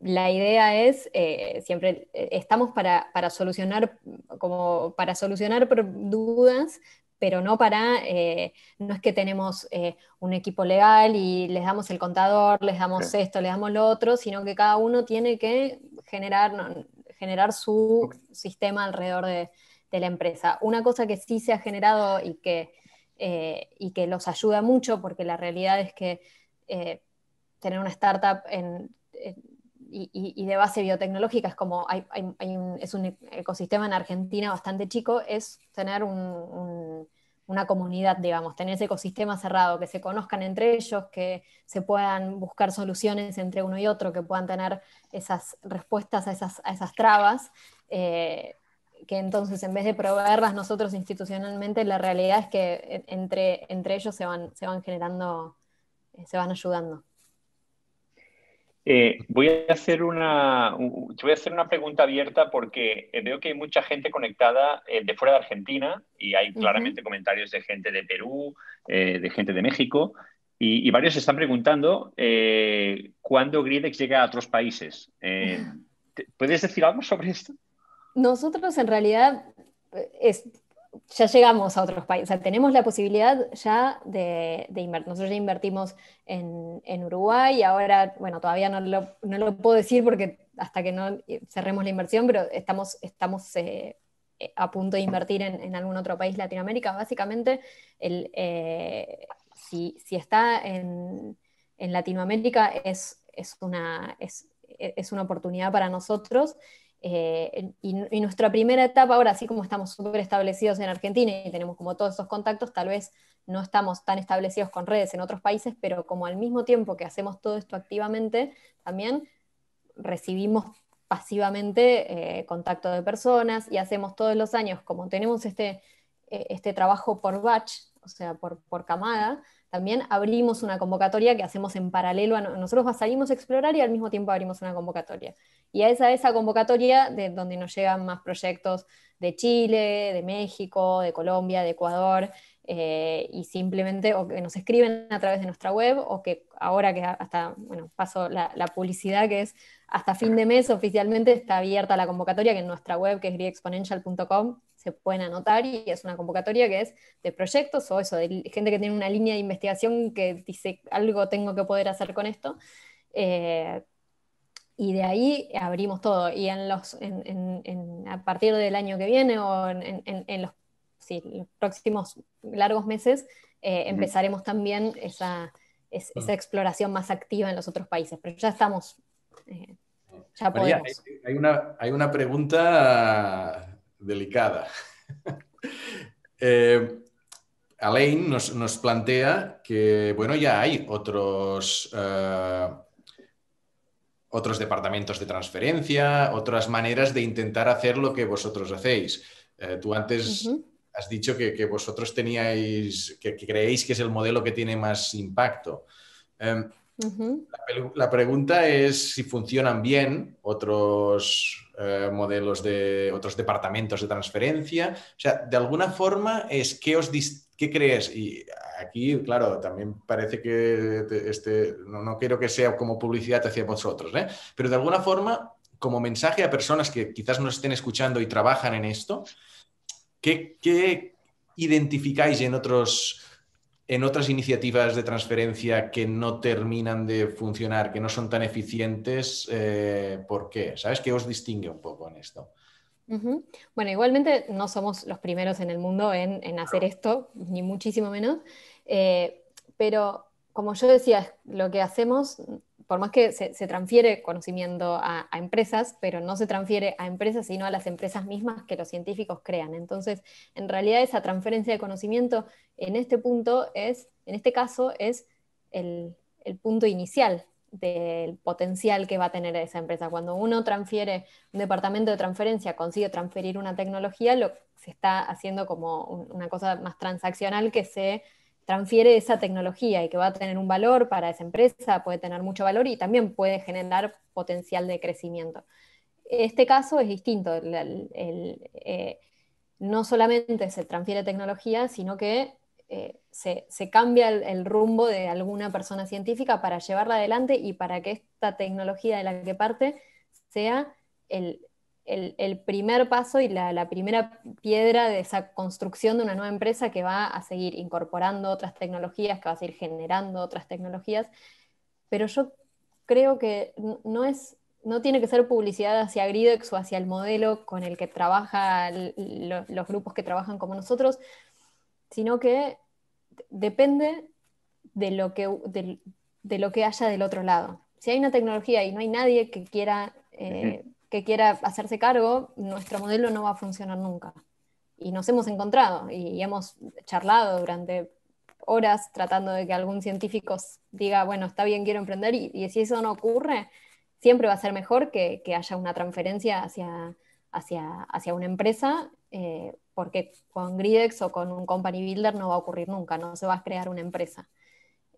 La idea es, eh, siempre eh, estamos para, para, solucionar, como para solucionar dudas, pero no para, eh, no es que tenemos eh, un equipo legal y les damos el contador, les damos esto, les damos lo otro, sino que cada uno tiene que generar, generar su sistema alrededor de, la empresa. Una cosa que sí se ha generado y que, eh, y que los ayuda mucho, porque la realidad es que tener una startup en y, de base biotecnológica, es como es un ecosistema en Argentina bastante chico, es tener una comunidad, digamos, tener ese ecosistema cerrado, que se conozcan entre ellos, que se puedan buscar soluciones entre uno y otro, que puedan tener esas respuestas a esas, a esas trabas. Eh, que entonces en vez de proveerlas nosotros institucionalmente, la realidad es que entre, ellos van, se van generando, eh, se van ayudando. Eh, voy, a hacer una, voy a hacer una pregunta abierta porque eh, veo que hay mucha gente conectada eh, de fuera de Argentina y hay claramente comentarios de gente de Perú, de gente de México y, varios se están preguntando cuándo Gridex llega a otros países. ¿Puedes decir algo sobre esto? Nosotros en realidad es, ya llegamos a otros países, tenemos la posibilidad ya de, invertir. Nosotros ya invertimos en, en, Uruguay, ahora, bueno, todavía no lo, puedo decir porque hasta que no cerremos la inversión, pero estamos, estamos eh, eh, a punto de invertir en, algún otro país Latinoamérica. Básicamente, eh, si, está en, Latinoamérica es, una, es, es una oportunidad para nosotros eh, y, nuestra primera etapa, ahora así como estamos súper establecidos en Argentina y tenemos como todos esos contactos, tal vez no estamos tan establecidos con redes en otros países, pero como al mismo tiempo que hacemos todo esto activamente, también recibimos pasivamente eh, contacto de personas y hacemos todos los años, como tenemos este, eh, este trabajo por batch, o sea, por camada, también abrimos una convocatoria que hacemos en paralelo. A nosotros salimos a explorar y al mismo tiempo abrimos una convocatoria. Y a esa, convocatoria de donde nos llegan más proyectos de Chile, de México, de Colombia, de Ecuador, eh, y simplemente o que nos escriben a través de nuestra web o que ahora que hasta, bueno, paso la, publicidad que es hasta fin de mes oficialmente está abierta la convocatoria que en nuestra web que es greexponential.com, se pueden anotar y es una convocatoria que es de proyectos o eso, de gente que tiene una línea de investigación que dice algo tengo que poder hacer con esto. Eh, y de ahí abrimos todo. Y en los, a partir del año que viene o en, los, próximos largos meses eh, empezaremos también esa, ah. esa, exploración más activa en los otros países. Pero ya estamos. Eh, ya podemos. Hay, hay, una, hay una pregunta delicada. Eh, Alain nos, plantea que, bueno, ya hay otros, eh, otros departamentos de transferencia, otras maneras de intentar hacer lo que vosotros hacéis. Eh, tú antes has dicho que, vosotros teníais, que, creéis que es el modelo que tiene más impacto. Em, la, pregunta es si funcionan bien otros eh, modelos de otros departamentos de transferencia. O sea, de alguna forma es qué os qué crees y aquí claro también parece que este no, quiero que sea como publicidad hacia vosotros, ¿eh? pero de alguna forma como mensaje a personas que quizás nos estén escuchando y trabajan en esto, ¿qué, qué identificáis en otros en otras iniciativas de transferencia que no terminan de funcionar, que no son tan eficientes, eh, ¿por qué? ¿Sabes qué os distingue un poco en esto? Bueno, igualmente no somos los primeros en el mundo en, hacer esto, ni muchísimo menos, eh, pero como yo decía, lo que hacemos por más que se, transfiere conocimiento a, empresas, pero no se transfiere a empresas, sino a las empresas mismas que los científicos crean. Entonces, en realidad esa transferencia de conocimiento en este punto es, en este caso, es el, punto inicial del potencial que va a tener esa empresa. Cuando uno transfiere un departamento de transferencia, consigue transferir una tecnología, lo se está haciendo como una cosa más transaccional que se transfiere esa tecnología y que va a tener un valor para esa empresa, puede tener mucho valor y también puede generar potencial de crecimiento. Este caso es distinto. Eh, no solamente se transfiere tecnología, sino que eh, se, cambia el, rumbo de alguna persona científica para llevarla adelante y para que esta tecnología de la que parte sea el, el, primer paso y la, primera piedra de esa construcción de una nueva empresa que va a seguir incorporando otras tecnologías, que va a seguir generando otras tecnologías. Pero yo creo que no es... No tiene que ser publicidad hacia Gridex o hacia el modelo con el que trabajan los grupos que trabajan como nosotros, sino que depende de lo que, de, lo que haya del otro lado. Si hay una tecnología y no hay nadie que quiera eh, que quiera hacerse cargo, nuestro modelo no va a funcionar nunca. Y nos hemos encontrado y hemos charlado durante horas tratando de que algún científico diga, bueno, está bien, quiero emprender, y, si eso no ocurre, siempre va a ser mejor que, que haya una transferencia hacia, hacia, hacia una empresa, eh, porque con Gridex o con un company builder no va a ocurrir nunca, no se va a crear una empresa.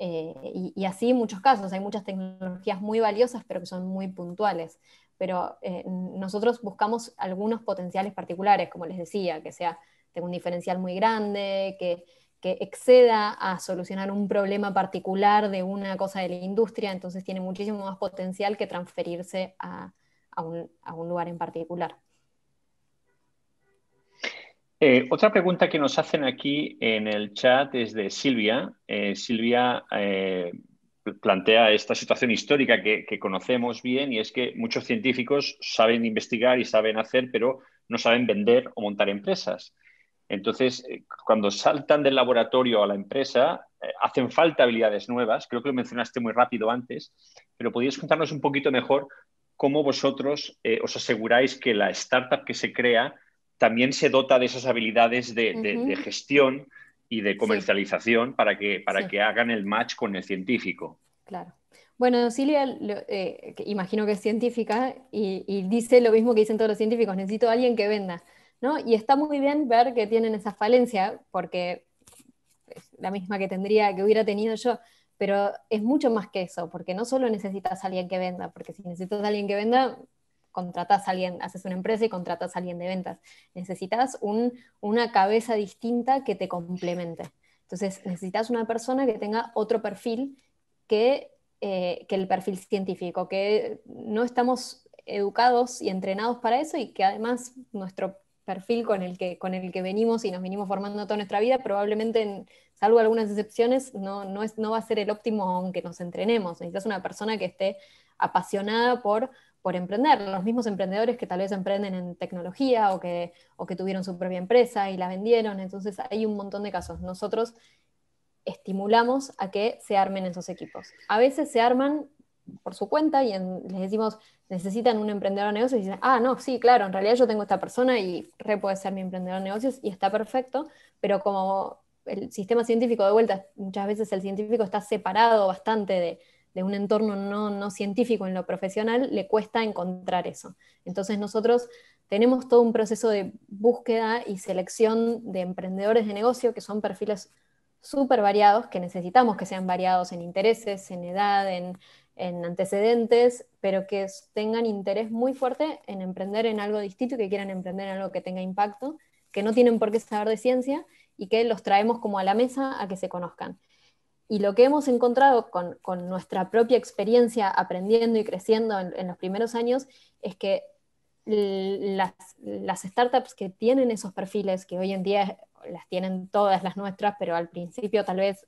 Eh, y, y, así muchos casos, hay muchas tecnologías muy valiosas, pero que son muy puntuales pero eh, nosotros buscamos algunos potenciales particulares, como les decía, que sea, tenga un diferencial muy grande, que, exceda a solucionar un problema particular de una cosa de la industria, entonces tiene muchísimo más potencial que transferirse a, un, lugar en particular. Eh, otra pregunta que nos hacen aquí en el chat es de Silvia. Eh, Silvia plantea esta situación histórica que, conocemos bien y es que muchos científicos saben investigar y saben hacer, pero no saben vender o montar empresas. Entonces, eh, cuando saltan del laboratorio a la empresa, eh, hacen falta habilidades nuevas. Creo que lo mencionaste muy rápido antes, pero podrías contarnos un poquito mejor cómo vosotros eh, os aseguráis que la startup que se crea también se dota de esas habilidades de gestión, y de comercialización para, que, para que hagan el match con el científico. Claro. Bueno, Silvia, eh, imagino que es científica y, dice lo mismo que dicen todos los científicos, necesito a alguien que venda, ¿no? Y está muy bien ver que tienen esa falencia, porque es la misma que tendría, que hubiera tenido yo, pero es mucho más que eso, porque no solo necesitas a alguien que venda, porque si necesitas a alguien que venda, contratas a alguien, haces una empresa y contratas a alguien de ventas. Necesitas una cabeza distinta que te complemente. Entonces, necesitas una persona que tenga otro perfil eh, que, el perfil científico, que no estamos educados y entrenados para eso y que además nuestro perfil con el que, con el que venimos y nos venimos formando toda nuestra vida, probablemente, salvo algunas excepciones, no, no, no va a ser el óptimo aunque nos entrenemos. Necesitas una persona que esté apasionada por por emprender, los mismos emprendedores que tal vez emprenden en tecnología o que, que tuvieron su propia empresa y la vendieron, entonces hay un montón de casos. Nosotros estimulamos a que se armen esos equipos. A veces se arman por su cuenta y les decimos, necesitan un emprendedor de negocios y dicen, ah, no, sí, claro, en realidad yo tengo esta persona y re puede ser mi emprendedor de negocios y está perfecto, pero como el sistema científico de vuelta, muchas veces el científico está separado bastante de, de un entorno no, no científico en lo profesional, le cuesta encontrar eso. Entonces nosotros tenemos todo un proceso de búsqueda y selección de emprendedores de negocio que son perfiles súper variados, que necesitamos que sean variados en intereses, en edad, en, en, antecedentes, pero que tengan interés muy fuerte en emprender en algo distinto que quieran emprender en algo que tenga impacto, que no tienen por qué saber de ciencia y que los traemos como a la mesa a que se conozcan y lo que hemos encontrado con, nuestra propia experiencia aprendiendo y creciendo en, los primeros años es que las, startups que tienen esos perfiles, que hoy en día las tienen todas las nuestras, pero al principio tal vez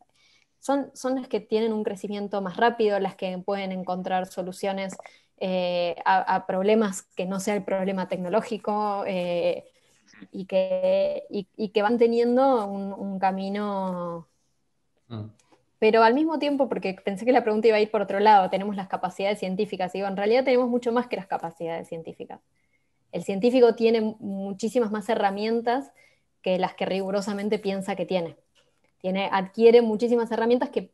son, son las que tienen un crecimiento más rápido, las que pueden encontrar soluciones eh, a, problemas que no sea el problema tecnológico. Eh, y que, que van teniendo un, camino mm pero al mismo tiempo, porque pensé que la pregunta iba a ir por otro lado, tenemos las capacidades científicas, y digo, en realidad tenemos mucho más que las capacidades científicas. El científico tiene muchísimas más herramientas que las que rigurosamente piensa que tiene. tiene adquiere muchísimas herramientas que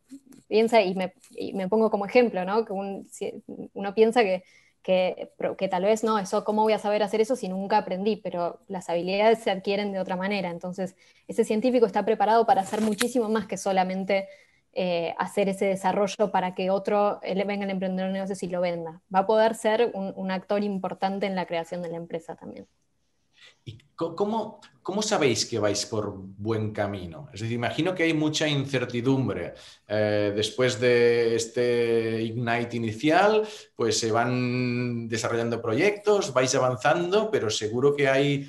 piensa, y me, pongo como ejemplo, ¿no? que uno piensa que, que, que, tal vez no, eso, ¿cómo voy a saber hacer eso si nunca aprendí? Pero las habilidades se adquieren de otra manera. Entonces, ese científico está preparado para hacer muchísimo más que solamente eh, hacer ese desarrollo para que otro venga el emprendedor de negocios y lo venda. Va a poder ser un, actor importante en la creación de la empresa también. ¿Y cómo, cómo, sabéis que vais por buen camino? Es decir, imagino que hay mucha incertidumbre. Eh, después de este Ignite inicial, pues se van desarrollando proyectos, vais avanzando, pero seguro que hay...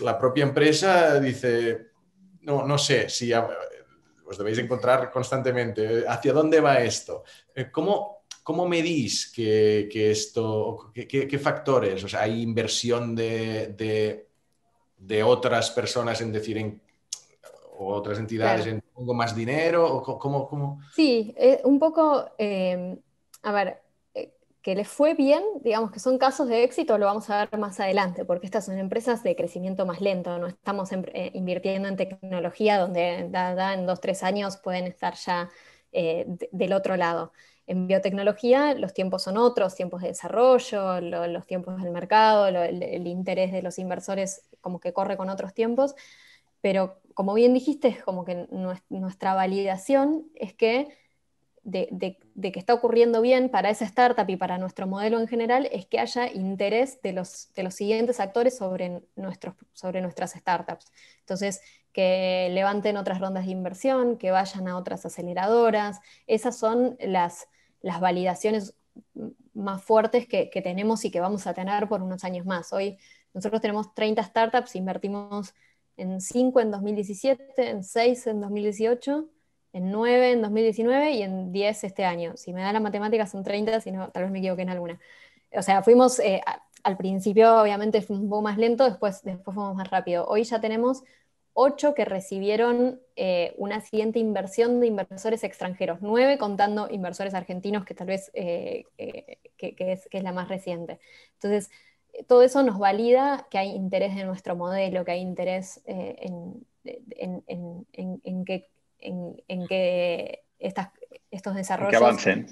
la propia empresa dice, no, no sé, si os pues debéis encontrar constantemente. Eh, ¿Hacia dónde va esto? Eh, ¿Cómo, cómo medís que, esto, qué factores? O ¿hay inversión de, otras personas en decir en o otras entidades en pongo más dinero? ¿O cómo, cómo? Sí, eh, un poco, a ver, que les fue bien, digamos que son casos de éxito, lo vamos a ver más adelante, porque estas son empresas de crecimiento más lento, no estamos eh, invirtiendo en tecnología donde da, en dos, tres años pueden estar ya eh, del otro lado. En biotecnología los tiempos son otros, tiempos de desarrollo, los tiempos del mercado, el, el interés de los inversores como que corre con otros tiempos, pero como bien dijiste, es como que nuestra validación es que de, que está ocurriendo bien para esa startup y para nuestro modelo en general es que haya interés de los, siguientes actores sobre, nuestros, sobre nuestras startups. Entonces, que levanten otras rondas de inversión, que vayan a otras aceleradoras. Esas son las, validaciones más fuertes que, que, tenemos y que vamos a tener por unos años más. Hoy nosotros tenemos 30 startups, invertimos en 5 en 2017, en 6 en 2018 en 9 en 2019 y en 10 este año. Si me da la matemática son 30, si no, tal vez me equivoqué en alguna. O sea, fuimos, eh, al principio obviamente fue un poco más lento, después, después fuimos más rápido. Hoy ya tenemos 8 que recibieron eh, una siguiente inversión de inversores extranjeros, 9 contando inversores argentinos, que tal vez eh, es, que es la más reciente. Entonces, todo eso nos valida que hay interés en nuestro modelo, que hay interés en, en, en, en, que en, que estas, estos desarrollos avancen.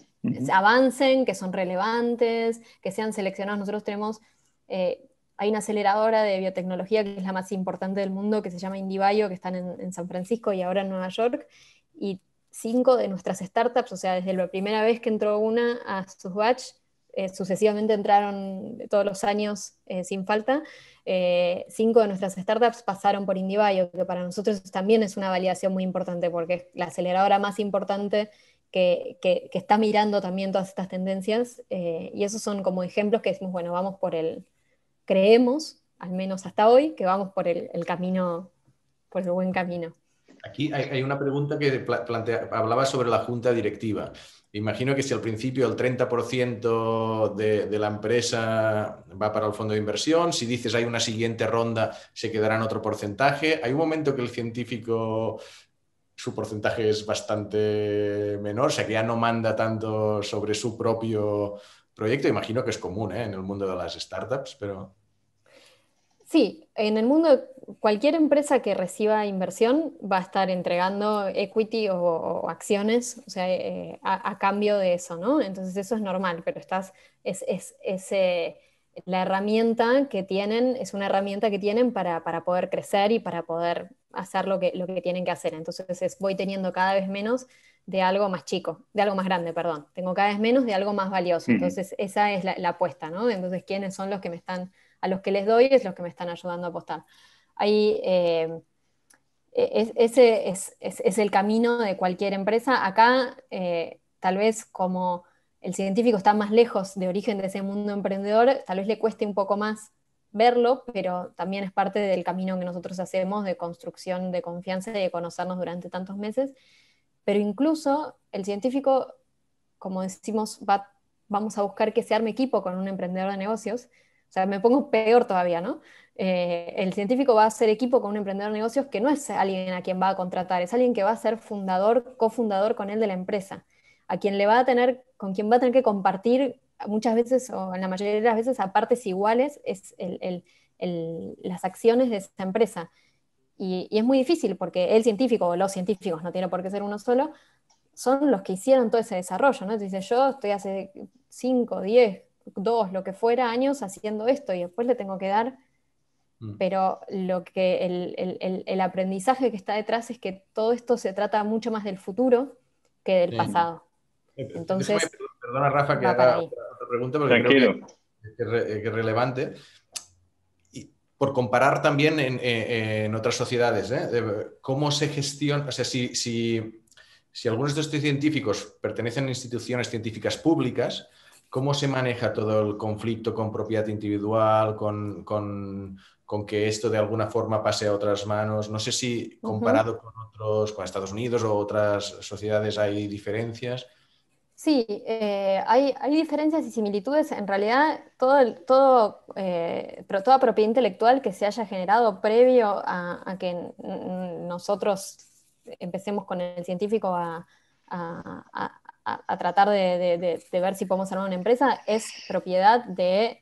que son relevantes, que sean seleccionados. Nosotros tenemos, eh, hay una aceleradora de biotecnología que es la más importante del mundo, que se llama IndiBio, que están en, San Francisco y ahora en Nueva York, y cinco de nuestras startups, o sea, desde la primera vez que entró una a sus batch, eh, sucesivamente entraron todos los años eh, sin falta, eh, cinco de nuestras startups pasaron por IndieBio, que para nosotros también es una validación muy importante porque es la aceleradora más importante que, está mirando también todas estas tendencias. y esos son como ejemplos que decimos, bueno, vamos por el, creemos, al menos hasta hoy, que vamos por el, camino, por el buen camino. Aquí hay, una pregunta que plantea, hablaba sobre la junta directiva. Imagino que si al principio el 30% de, la empresa va para el fondo de inversión, si dices hay una siguiente ronda, se quedará en otro porcentaje. Hay un momento que el científico, su porcentaje es bastante menor, o sea que ya no manda tanto sobre su propio proyecto. Imagino que es común ¿eh? en el mundo de las startups, pero... Sí, en el mundo cualquier empresa que reciba inversión va a estar entregando equity o, acciones, o sea, eh, a, cambio de eso, ¿no? Entonces eso es normal, pero estás, es, es, eh, la herramienta que tienen, es una herramienta que tienen para, poder crecer y para poder hacer lo que, lo que tienen que hacer. Entonces voy teniendo cada vez menos de algo más chico, de algo más grande, perdón. Tengo cada vez menos de algo más valioso. Entonces esa es la, la apuesta, ¿no? Entonces, ¿quiénes son los que me están a los que les doy es los que me están ayudando a apostar. Ahí, eh, e, es, ese es, el camino de cualquier empresa. Acá, eh, tal vez como el científico está más lejos de origen de ese mundo emprendedor, tal vez le cueste un poco más verlo, pero también es parte del camino que nosotros hacemos de construcción de confianza y de conocernos durante tantos meses. Pero incluso el científico, como decimos, vamos a buscar que se arme equipo con un emprendedor de negocios, o sea, me pongo peor todavía, ¿no? Eh, el científico va a ser equipo con un emprendedor de negocios que no es alguien a quien va a contratar, es alguien que va a ser fundador, cofundador con él de la empresa, a quien le va a tener, con quien va a tener que compartir muchas veces o en la mayoría de las veces a partes iguales es el, las acciones de esa empresa. Y, es muy difícil porque el científico o los científicos, no tiene por qué ser uno solo, son los que hicieron todo ese desarrollo, ¿no? dice, yo estoy hace 5, 10, dos, lo que fuera, años haciendo esto y después le tengo que dar. Mm. Pero lo que el, el, el, aprendizaje que está detrás es que todo esto se trata mucho más del futuro que del pasado. Eh, eh, Entonces, perdona Rafa que haga otra, pregunta, porque eh, que, es relevante. Y por comparar también en, en otras sociedades, ¿eh? ¿cómo se gestiona? O sea, si, si, si algunos de estos científicos pertenecen a instituciones científicas públicas, ¿Cómo se maneja todo el conflicto con propiedad individual, con, con, que esto de alguna forma pase a otras manos? No sé si comparado con otros, con Estados Unidos o otras sociedades hay diferencias. Sí, eh, hay, hay, diferencias y similitudes. En realidad, todo, todo, eh, toda propiedad intelectual que se haya generado previo a, que nosotros empecemos con el científico a, a, a, tratar de, ver si podemos armar una empresa es propiedad del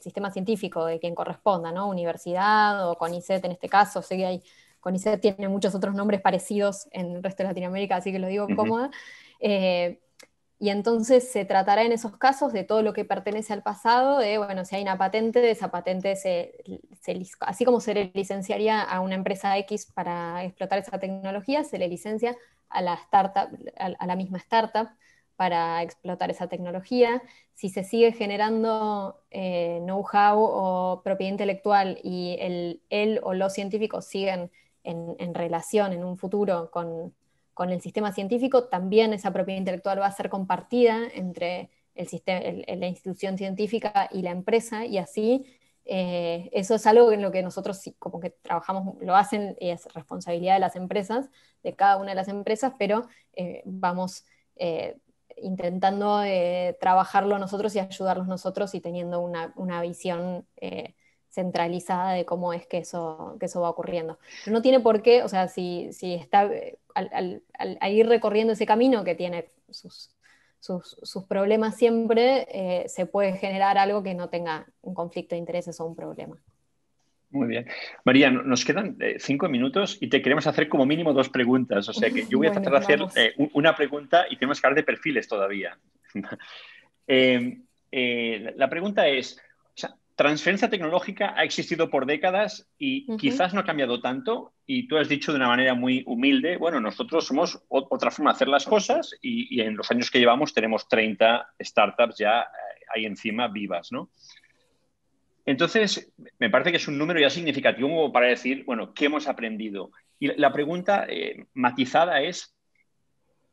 sistema científico, de quien corresponda, ¿no? Universidad o CONICET en este caso, sé que hay, CONICET tiene muchos otros nombres parecidos en el resto de Latinoamérica, así que lo digo cómoda. Eh, y entonces se tratará en esos casos de todo lo que pertenece al pasado, de, bueno, si hay una patente, esa patente, se, se, así como se le licenciaría a una empresa X para explotar esa tecnología, se le licencia a la, startup, a la misma startup para explotar esa tecnología. Si se sigue generando eh, know-how o propiedad intelectual y él o los científicos siguen en, relación en un futuro con, el sistema científico, también esa propiedad intelectual va a ser compartida entre el la institución científica y la empresa y así eh, eso es algo en lo que nosotros como que trabajamos, lo hacen y es responsabilidad de las empresas, de cada una de las empresas, pero eh, vamos eh, intentando eh, trabajarlo nosotros y ayudarlos nosotros y teniendo una, visión centralizada de cómo es que eso, eso va ocurriendo. no tiene por qué, o sea, si, está al, ir recorriendo ese camino que tiene sus, problemas siempre, se puede generar algo que no tenga un conflicto de intereses o un problema. Muy bien. María, nos quedan eh, cinco minutos y te queremos hacer como mínimo dos preguntas. O sea que yo voy a tratar de hacer eh, una pregunta y tenemos que hablar de perfiles todavía. Eh, la pregunta es, transferencia tecnológica ha existido por décadas y quizás no ha cambiado tanto y tú has dicho de una manera muy humilde, bueno, nosotros somos otra forma de hacer las cosas y, y en los años que llevamos tenemos 30 startups ya ahí encima vivas, ¿no? Entonces, me parece que es un número ya significativo para decir, bueno, ¿qué hemos aprendido? Y la pregunta eh, matizada es,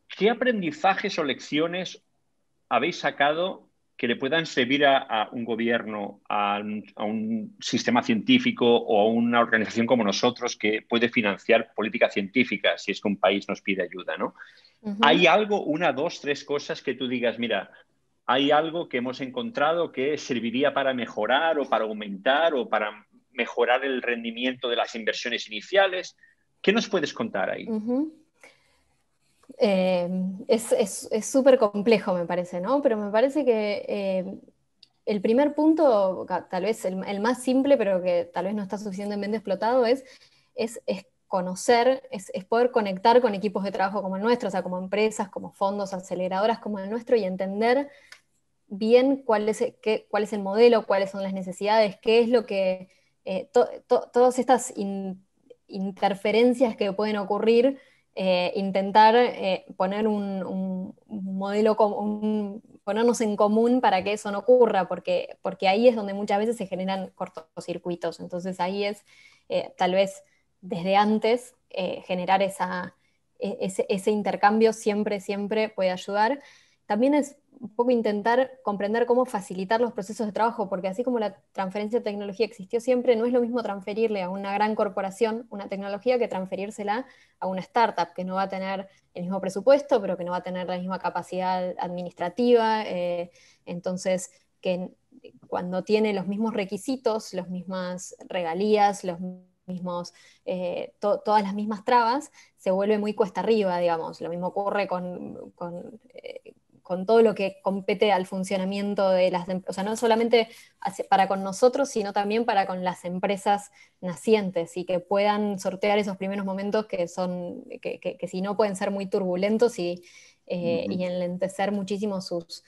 ¿qué aprendizajes o lecciones habéis sacado que le puedan servir a, un gobierno, a, un, sistema científico o a una organización como nosotros que puede financiar política científica si es que un país nos pide ayuda, ¿no? ¿Hay algo, una, dos, tres cosas que tú digas, mira, hay algo que hemos encontrado que serviría para mejorar o para aumentar o para mejorar el rendimiento de las inversiones iniciales. ¿Qué nos puedes contar ahí? Eh, es súper complejo, me parece, ¿no? Pero me parece que eh, el primer punto, tal vez el, más simple, pero que tal vez no está suficientemente explotado, es, es, es conocer, es, poder conectar con equipos de trabajo como el nuestro, o sea, como empresas, como fondos, aceleradoras como el nuestro y entender bien cuál es, cuál es el modelo, cuáles son las necesidades, qué es lo que, eh, todas estas interferencias que pueden ocurrir, eh, intentar eh, poner un, modelo, ponernos en común para que eso no ocurra, porque, porque ahí es donde muchas veces se generan cortocircuitos, entonces ahí es tal vez desde antes eh, generar e, ese, intercambio siempre, siempre puede ayudar. También es un poco intentar comprender cómo facilitar los procesos de trabajo, porque así como la transferencia de tecnología existió siempre, no es lo mismo transferirle a una gran corporación una tecnología que transferírsela a una startup, que no va a tener el mismo presupuesto, pero que no va a tener la misma capacidad administrativa. Eh, entonces, que cuando tiene los mismos requisitos, las mismas regalías, los mismos, eh, todas las mismas trabas, se vuelve muy cuesta arriba, digamos. Lo mismo ocurre con, eh, todo lo que compete al funcionamiento de las empresas, o sea, no solamente para con nosotros, sino también para con las empresas nacientes y que puedan sortear esos primeros momentos que son, que, si no pueden ser muy turbulentos y, eh, enlentecer muchísimo sus,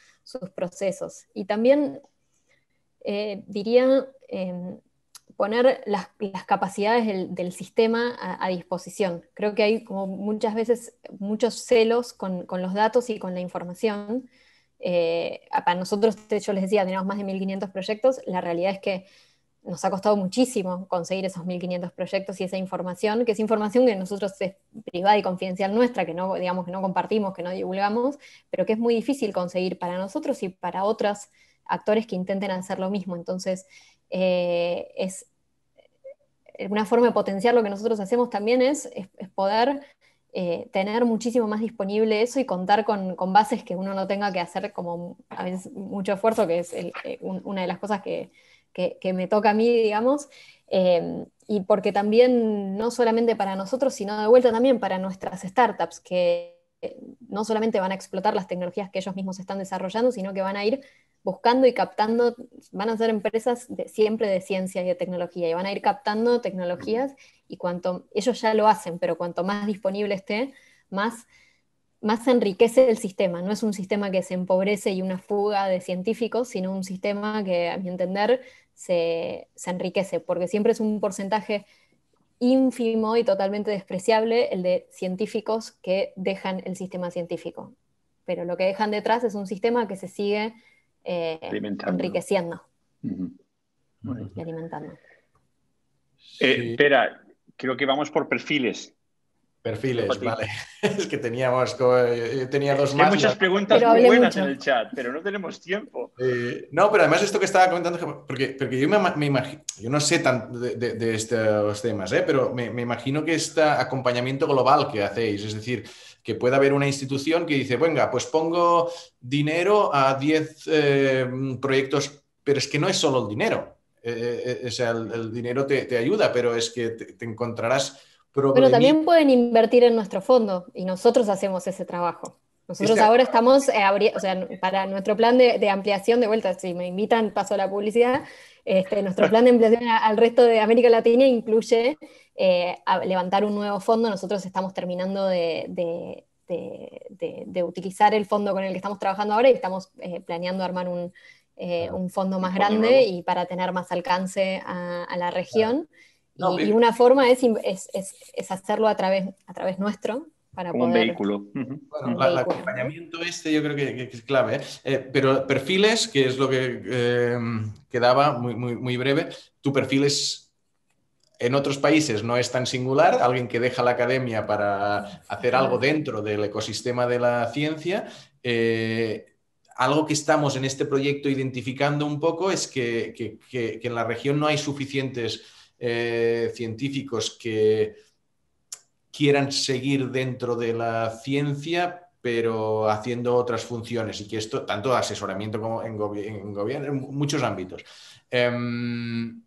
procesos. Y también diría em, poner las, capacidades del, sistema a, disposición. Creo que hay como muchas veces muchos celos con, los datos y con la información. Eh, para nosotros, yo les decía, tenemos más de 1.500 proyectos, la realidad es que nos ha costado muchísimo conseguir esos 1.500 proyectos y esa información, que es información que nosotros es privada y confidencial nuestra, que no, digamos, que no compartimos, que no divulgamos, pero que es muy difícil conseguir para nosotros y para otros actores que intenten hacer lo mismo. Entonces, eh, es una forma de potenciar lo que nosotros hacemos también es, poder eh, tener muchísimo más disponible eso y contar con, bases que uno no tenga que hacer como veces mucho esfuerzo, que es eh, una de las cosas que, me toca a mí, digamos. y porque también, no solamente para nosotros, sino de vuelta también para nuestras startups, que no solamente van a explotar las tecnologías que ellos mismos están desarrollando, sino que van a ir buscando y captando, van a ser empresas siempre de ciencia y de tecnología, y van a ir captando tecnologías, y cuanto, ellos ya lo hacen, pero cuanto más disponible esté, más, más enriquece el sistema. No es un sistema que se empobrece y una fuga de científicos, sino un sistema que, a mi entender, se, se enriquece, porque siempre es un porcentaje ínfimo y totalmente despreciable el de científicos que dejan el sistema científico. Pero lo que dejan detrás es un sistema que se sigue eh, enriqueciendo alimentando. Eh, espera, creo que vamos por perfiles. Perfiles, vale. Es que teníamos, eh, tenía dos más. Hay muchas preguntas muy buenas en el chat, pero no tenemos tiempo. no, pero además esto que estaba comentando, porque, yo me, imagino, yo no sé tanto de, estos temas, pero me, me, imagino que este acompañamiento global que hacéis, es decir, que pueda haber una institución que dice, venga, pues pongo dinero a 10 eh, proyectos, pero es que no es solo el dinero. Eh, eh, o sea, el, dinero te, te, ayuda, pero es que te, encontrarás... Pero también pueden invertir en nuestro fondo y nosotros hacemos ese trabajo. Nosotros ahora estamos, o sea, para nuestro plan de, ampliación, de vuelta, si me invitan, paso a la publicidad, este, nuestro plan de ampliación al resto de América Latina incluye eh, levantar un nuevo fondo. Nosotros estamos terminando de, utilizar el fondo con el que estamos trabajando ahora y estamos eh, planeando armar un, eh, fondo más grande y para tener más alcance a, la región. y, una forma es, es, es, hacerlo a través, a través nuestro. Para Como un vehículo. el acompañamiento este yo creo que, es clave. pero perfiles, que es lo que quedaba muy, muy, muy breve, tu perfil es en otros países no es tan singular, alguien que deja la academia para hacer algo dentro del ecosistema de la ciencia. Eh, algo que estamos en este proyecto identificando un poco es que, en la región no hay suficientes eh, científicos que quieran seguir dentro de la ciencia pero haciendo otras funciones y que esto, tanto asesoramiento como en, gobierno, en muchos ámbitos. Em,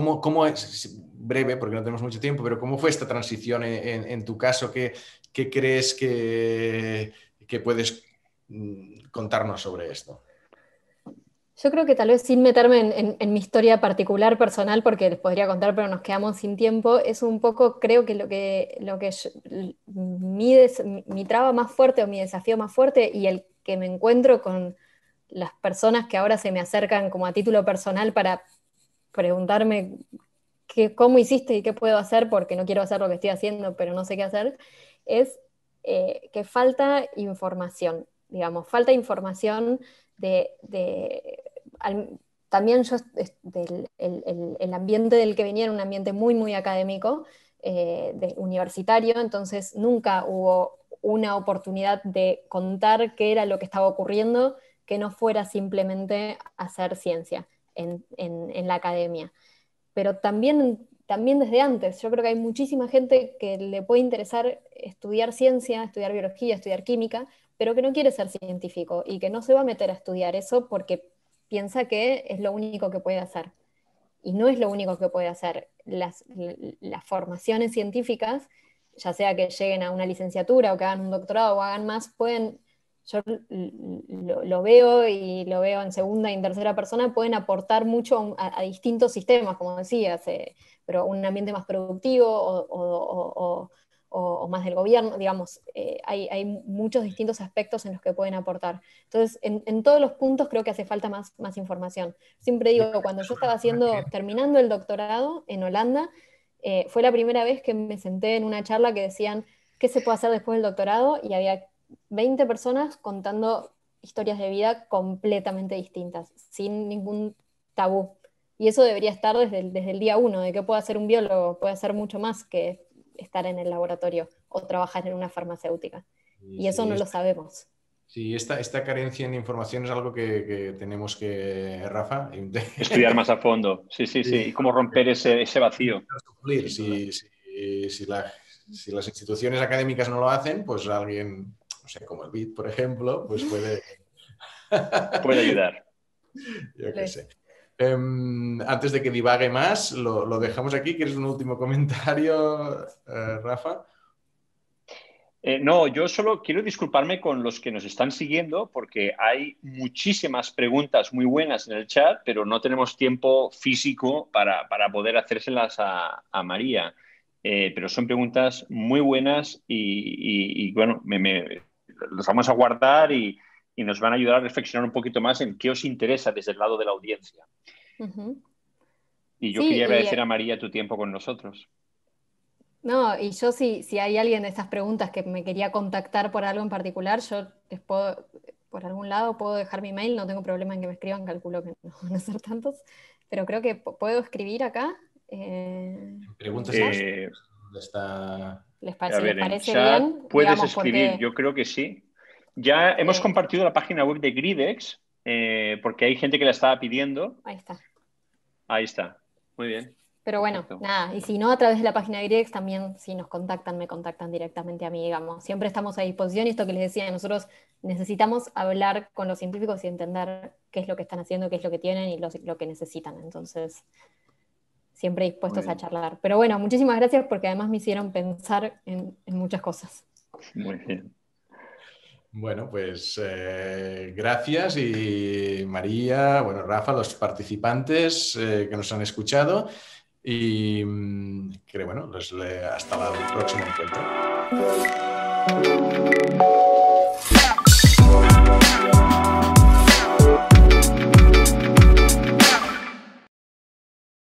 ¿Cómo, es, breve, porque no tenemos mucho tiempo, pero cómo fue esta transición en, tu caso? ¿Qué, qué crees que, que puedes mm, contarnos sobre esto? Yo creo que tal vez sin meterme en, mi historia particular, personal, porque les podría contar, pero nos quedamos sin tiempo, es un poco, creo que lo que, lo que mi, mi traba más fuerte o mi desafío más fuerte y el que me encuentro con las personas que ahora se me acercan como a título personal para preguntarme qué cómo hiciste y qué puedo hacer porque no quiero hacer lo que estoy haciendo, pero no sé qué hacer, es eh, que falta información, digamos, falta información de... también yo, el, ambiente del que venía era un ambiente muy, muy académico, eh, de, universitario, entonces nunca hubo una oportunidad de contar qué era lo que estaba ocurriendo, que no fuera simplemente hacer ciencia en, la academia. Pero también, también desde antes, yo creo que hay muchísima gente que le puede interesar estudiar ciencia, estudiar biología, estudiar química, pero que no quiere ser científico y que no se va a meter a estudiar eso porque piensa que es lo único que puede hacer. Y no es lo único que puede hacer. Las, las formaciones científicas, ya sea que lleguen a una licenciatura o que hagan un doctorado o hagan más, pueden yo lo, veo y lo veo en segunda y en tercera persona, pueden aportar mucho a, distintos sistemas, como decías, eh, pero un ambiente más productivo o, más del gobierno, digamos, eh, hay, muchos distintos aspectos en los que pueden aportar. Entonces, en, todos los puntos creo que hace falta más, más información. Siempre digo, cuando yo estaba haciendo, terminando el doctorado en Holanda, eh, fue la primera vez que me senté en una charla que decían qué se puede hacer después del doctorado y había 20 personas contando historias de vida completamente distintas, sin ningún tabú. Y eso debería estar desde el, día uno, de que puede ser un biólogo, puede ser mucho más que estar en el laboratorio o trabajar en una farmacéutica. Y, eso no lo sabemos. Sí, esta, esta carencia en información es algo que, tenemos que, Rafa, estudiar más a fondo. Sí, sí, sí. cómo romper ese, vacío? Si, si, si, si las instituciones académicas no lo hacen, pues alguien no sé, como el BIT, por ejemplo, pues puede... puede ayudar. Yo qué sé. Em, antes de que divague más, lo, dejamos aquí. ¿Quieres un último comentario, eh, Rafa? Eh, no, yo solo quiero disculparme con los que nos están siguiendo porque hay muchísimas preguntas muy buenas en el chat, pero no tenemos tiempo físico para, poder hacérselas a, María. Eh, pero son preguntas muy buenas y, bueno, me, los vamos a guardar y, nos van a ayudar a reflexionar un poquito más en qué os interesa desde el lado de la audiencia. Y yo quería agradecer eh, a María tu tiempo con nosotros. No, y yo si, si hay alguien de estas preguntas que me quería contactar por algo en particular, yo puedo, por algún lado puedo dejar mi mail, no tengo problema en que me escriban, calculo que no van a ser tantos, pero creo que puedo escribir acá. Eh, Preguntas. Eh, está ¿Les, parece, bien? Puedes escribir, yo creo que sí. Ya hemos compartido la página web de Gridex, eh, porque hay gente que la estaba pidiendo. Ahí está. Ahí está. Muy bien. Pero bueno, nada, y si no, a través de la página de Gridex también, si nos contactan, me contactan directamente a mí, digamos. Siempre estamos a disposición y esto que les decía, nosotros necesitamos hablar con los científicos y entender qué es lo que están haciendo, qué es lo que tienen y lo que necesitan. Entonces, siempre dispuestos a charlar. Pero bueno, muchísimas gracias porque además me hicieron pensar en, muchas cosas. Muy bien. Bueno, pues eh, gracias y María, bueno, Rafa, los participantes eh, que nos han escuchado y mm, que bueno, pues, hasta el próximo encuentro.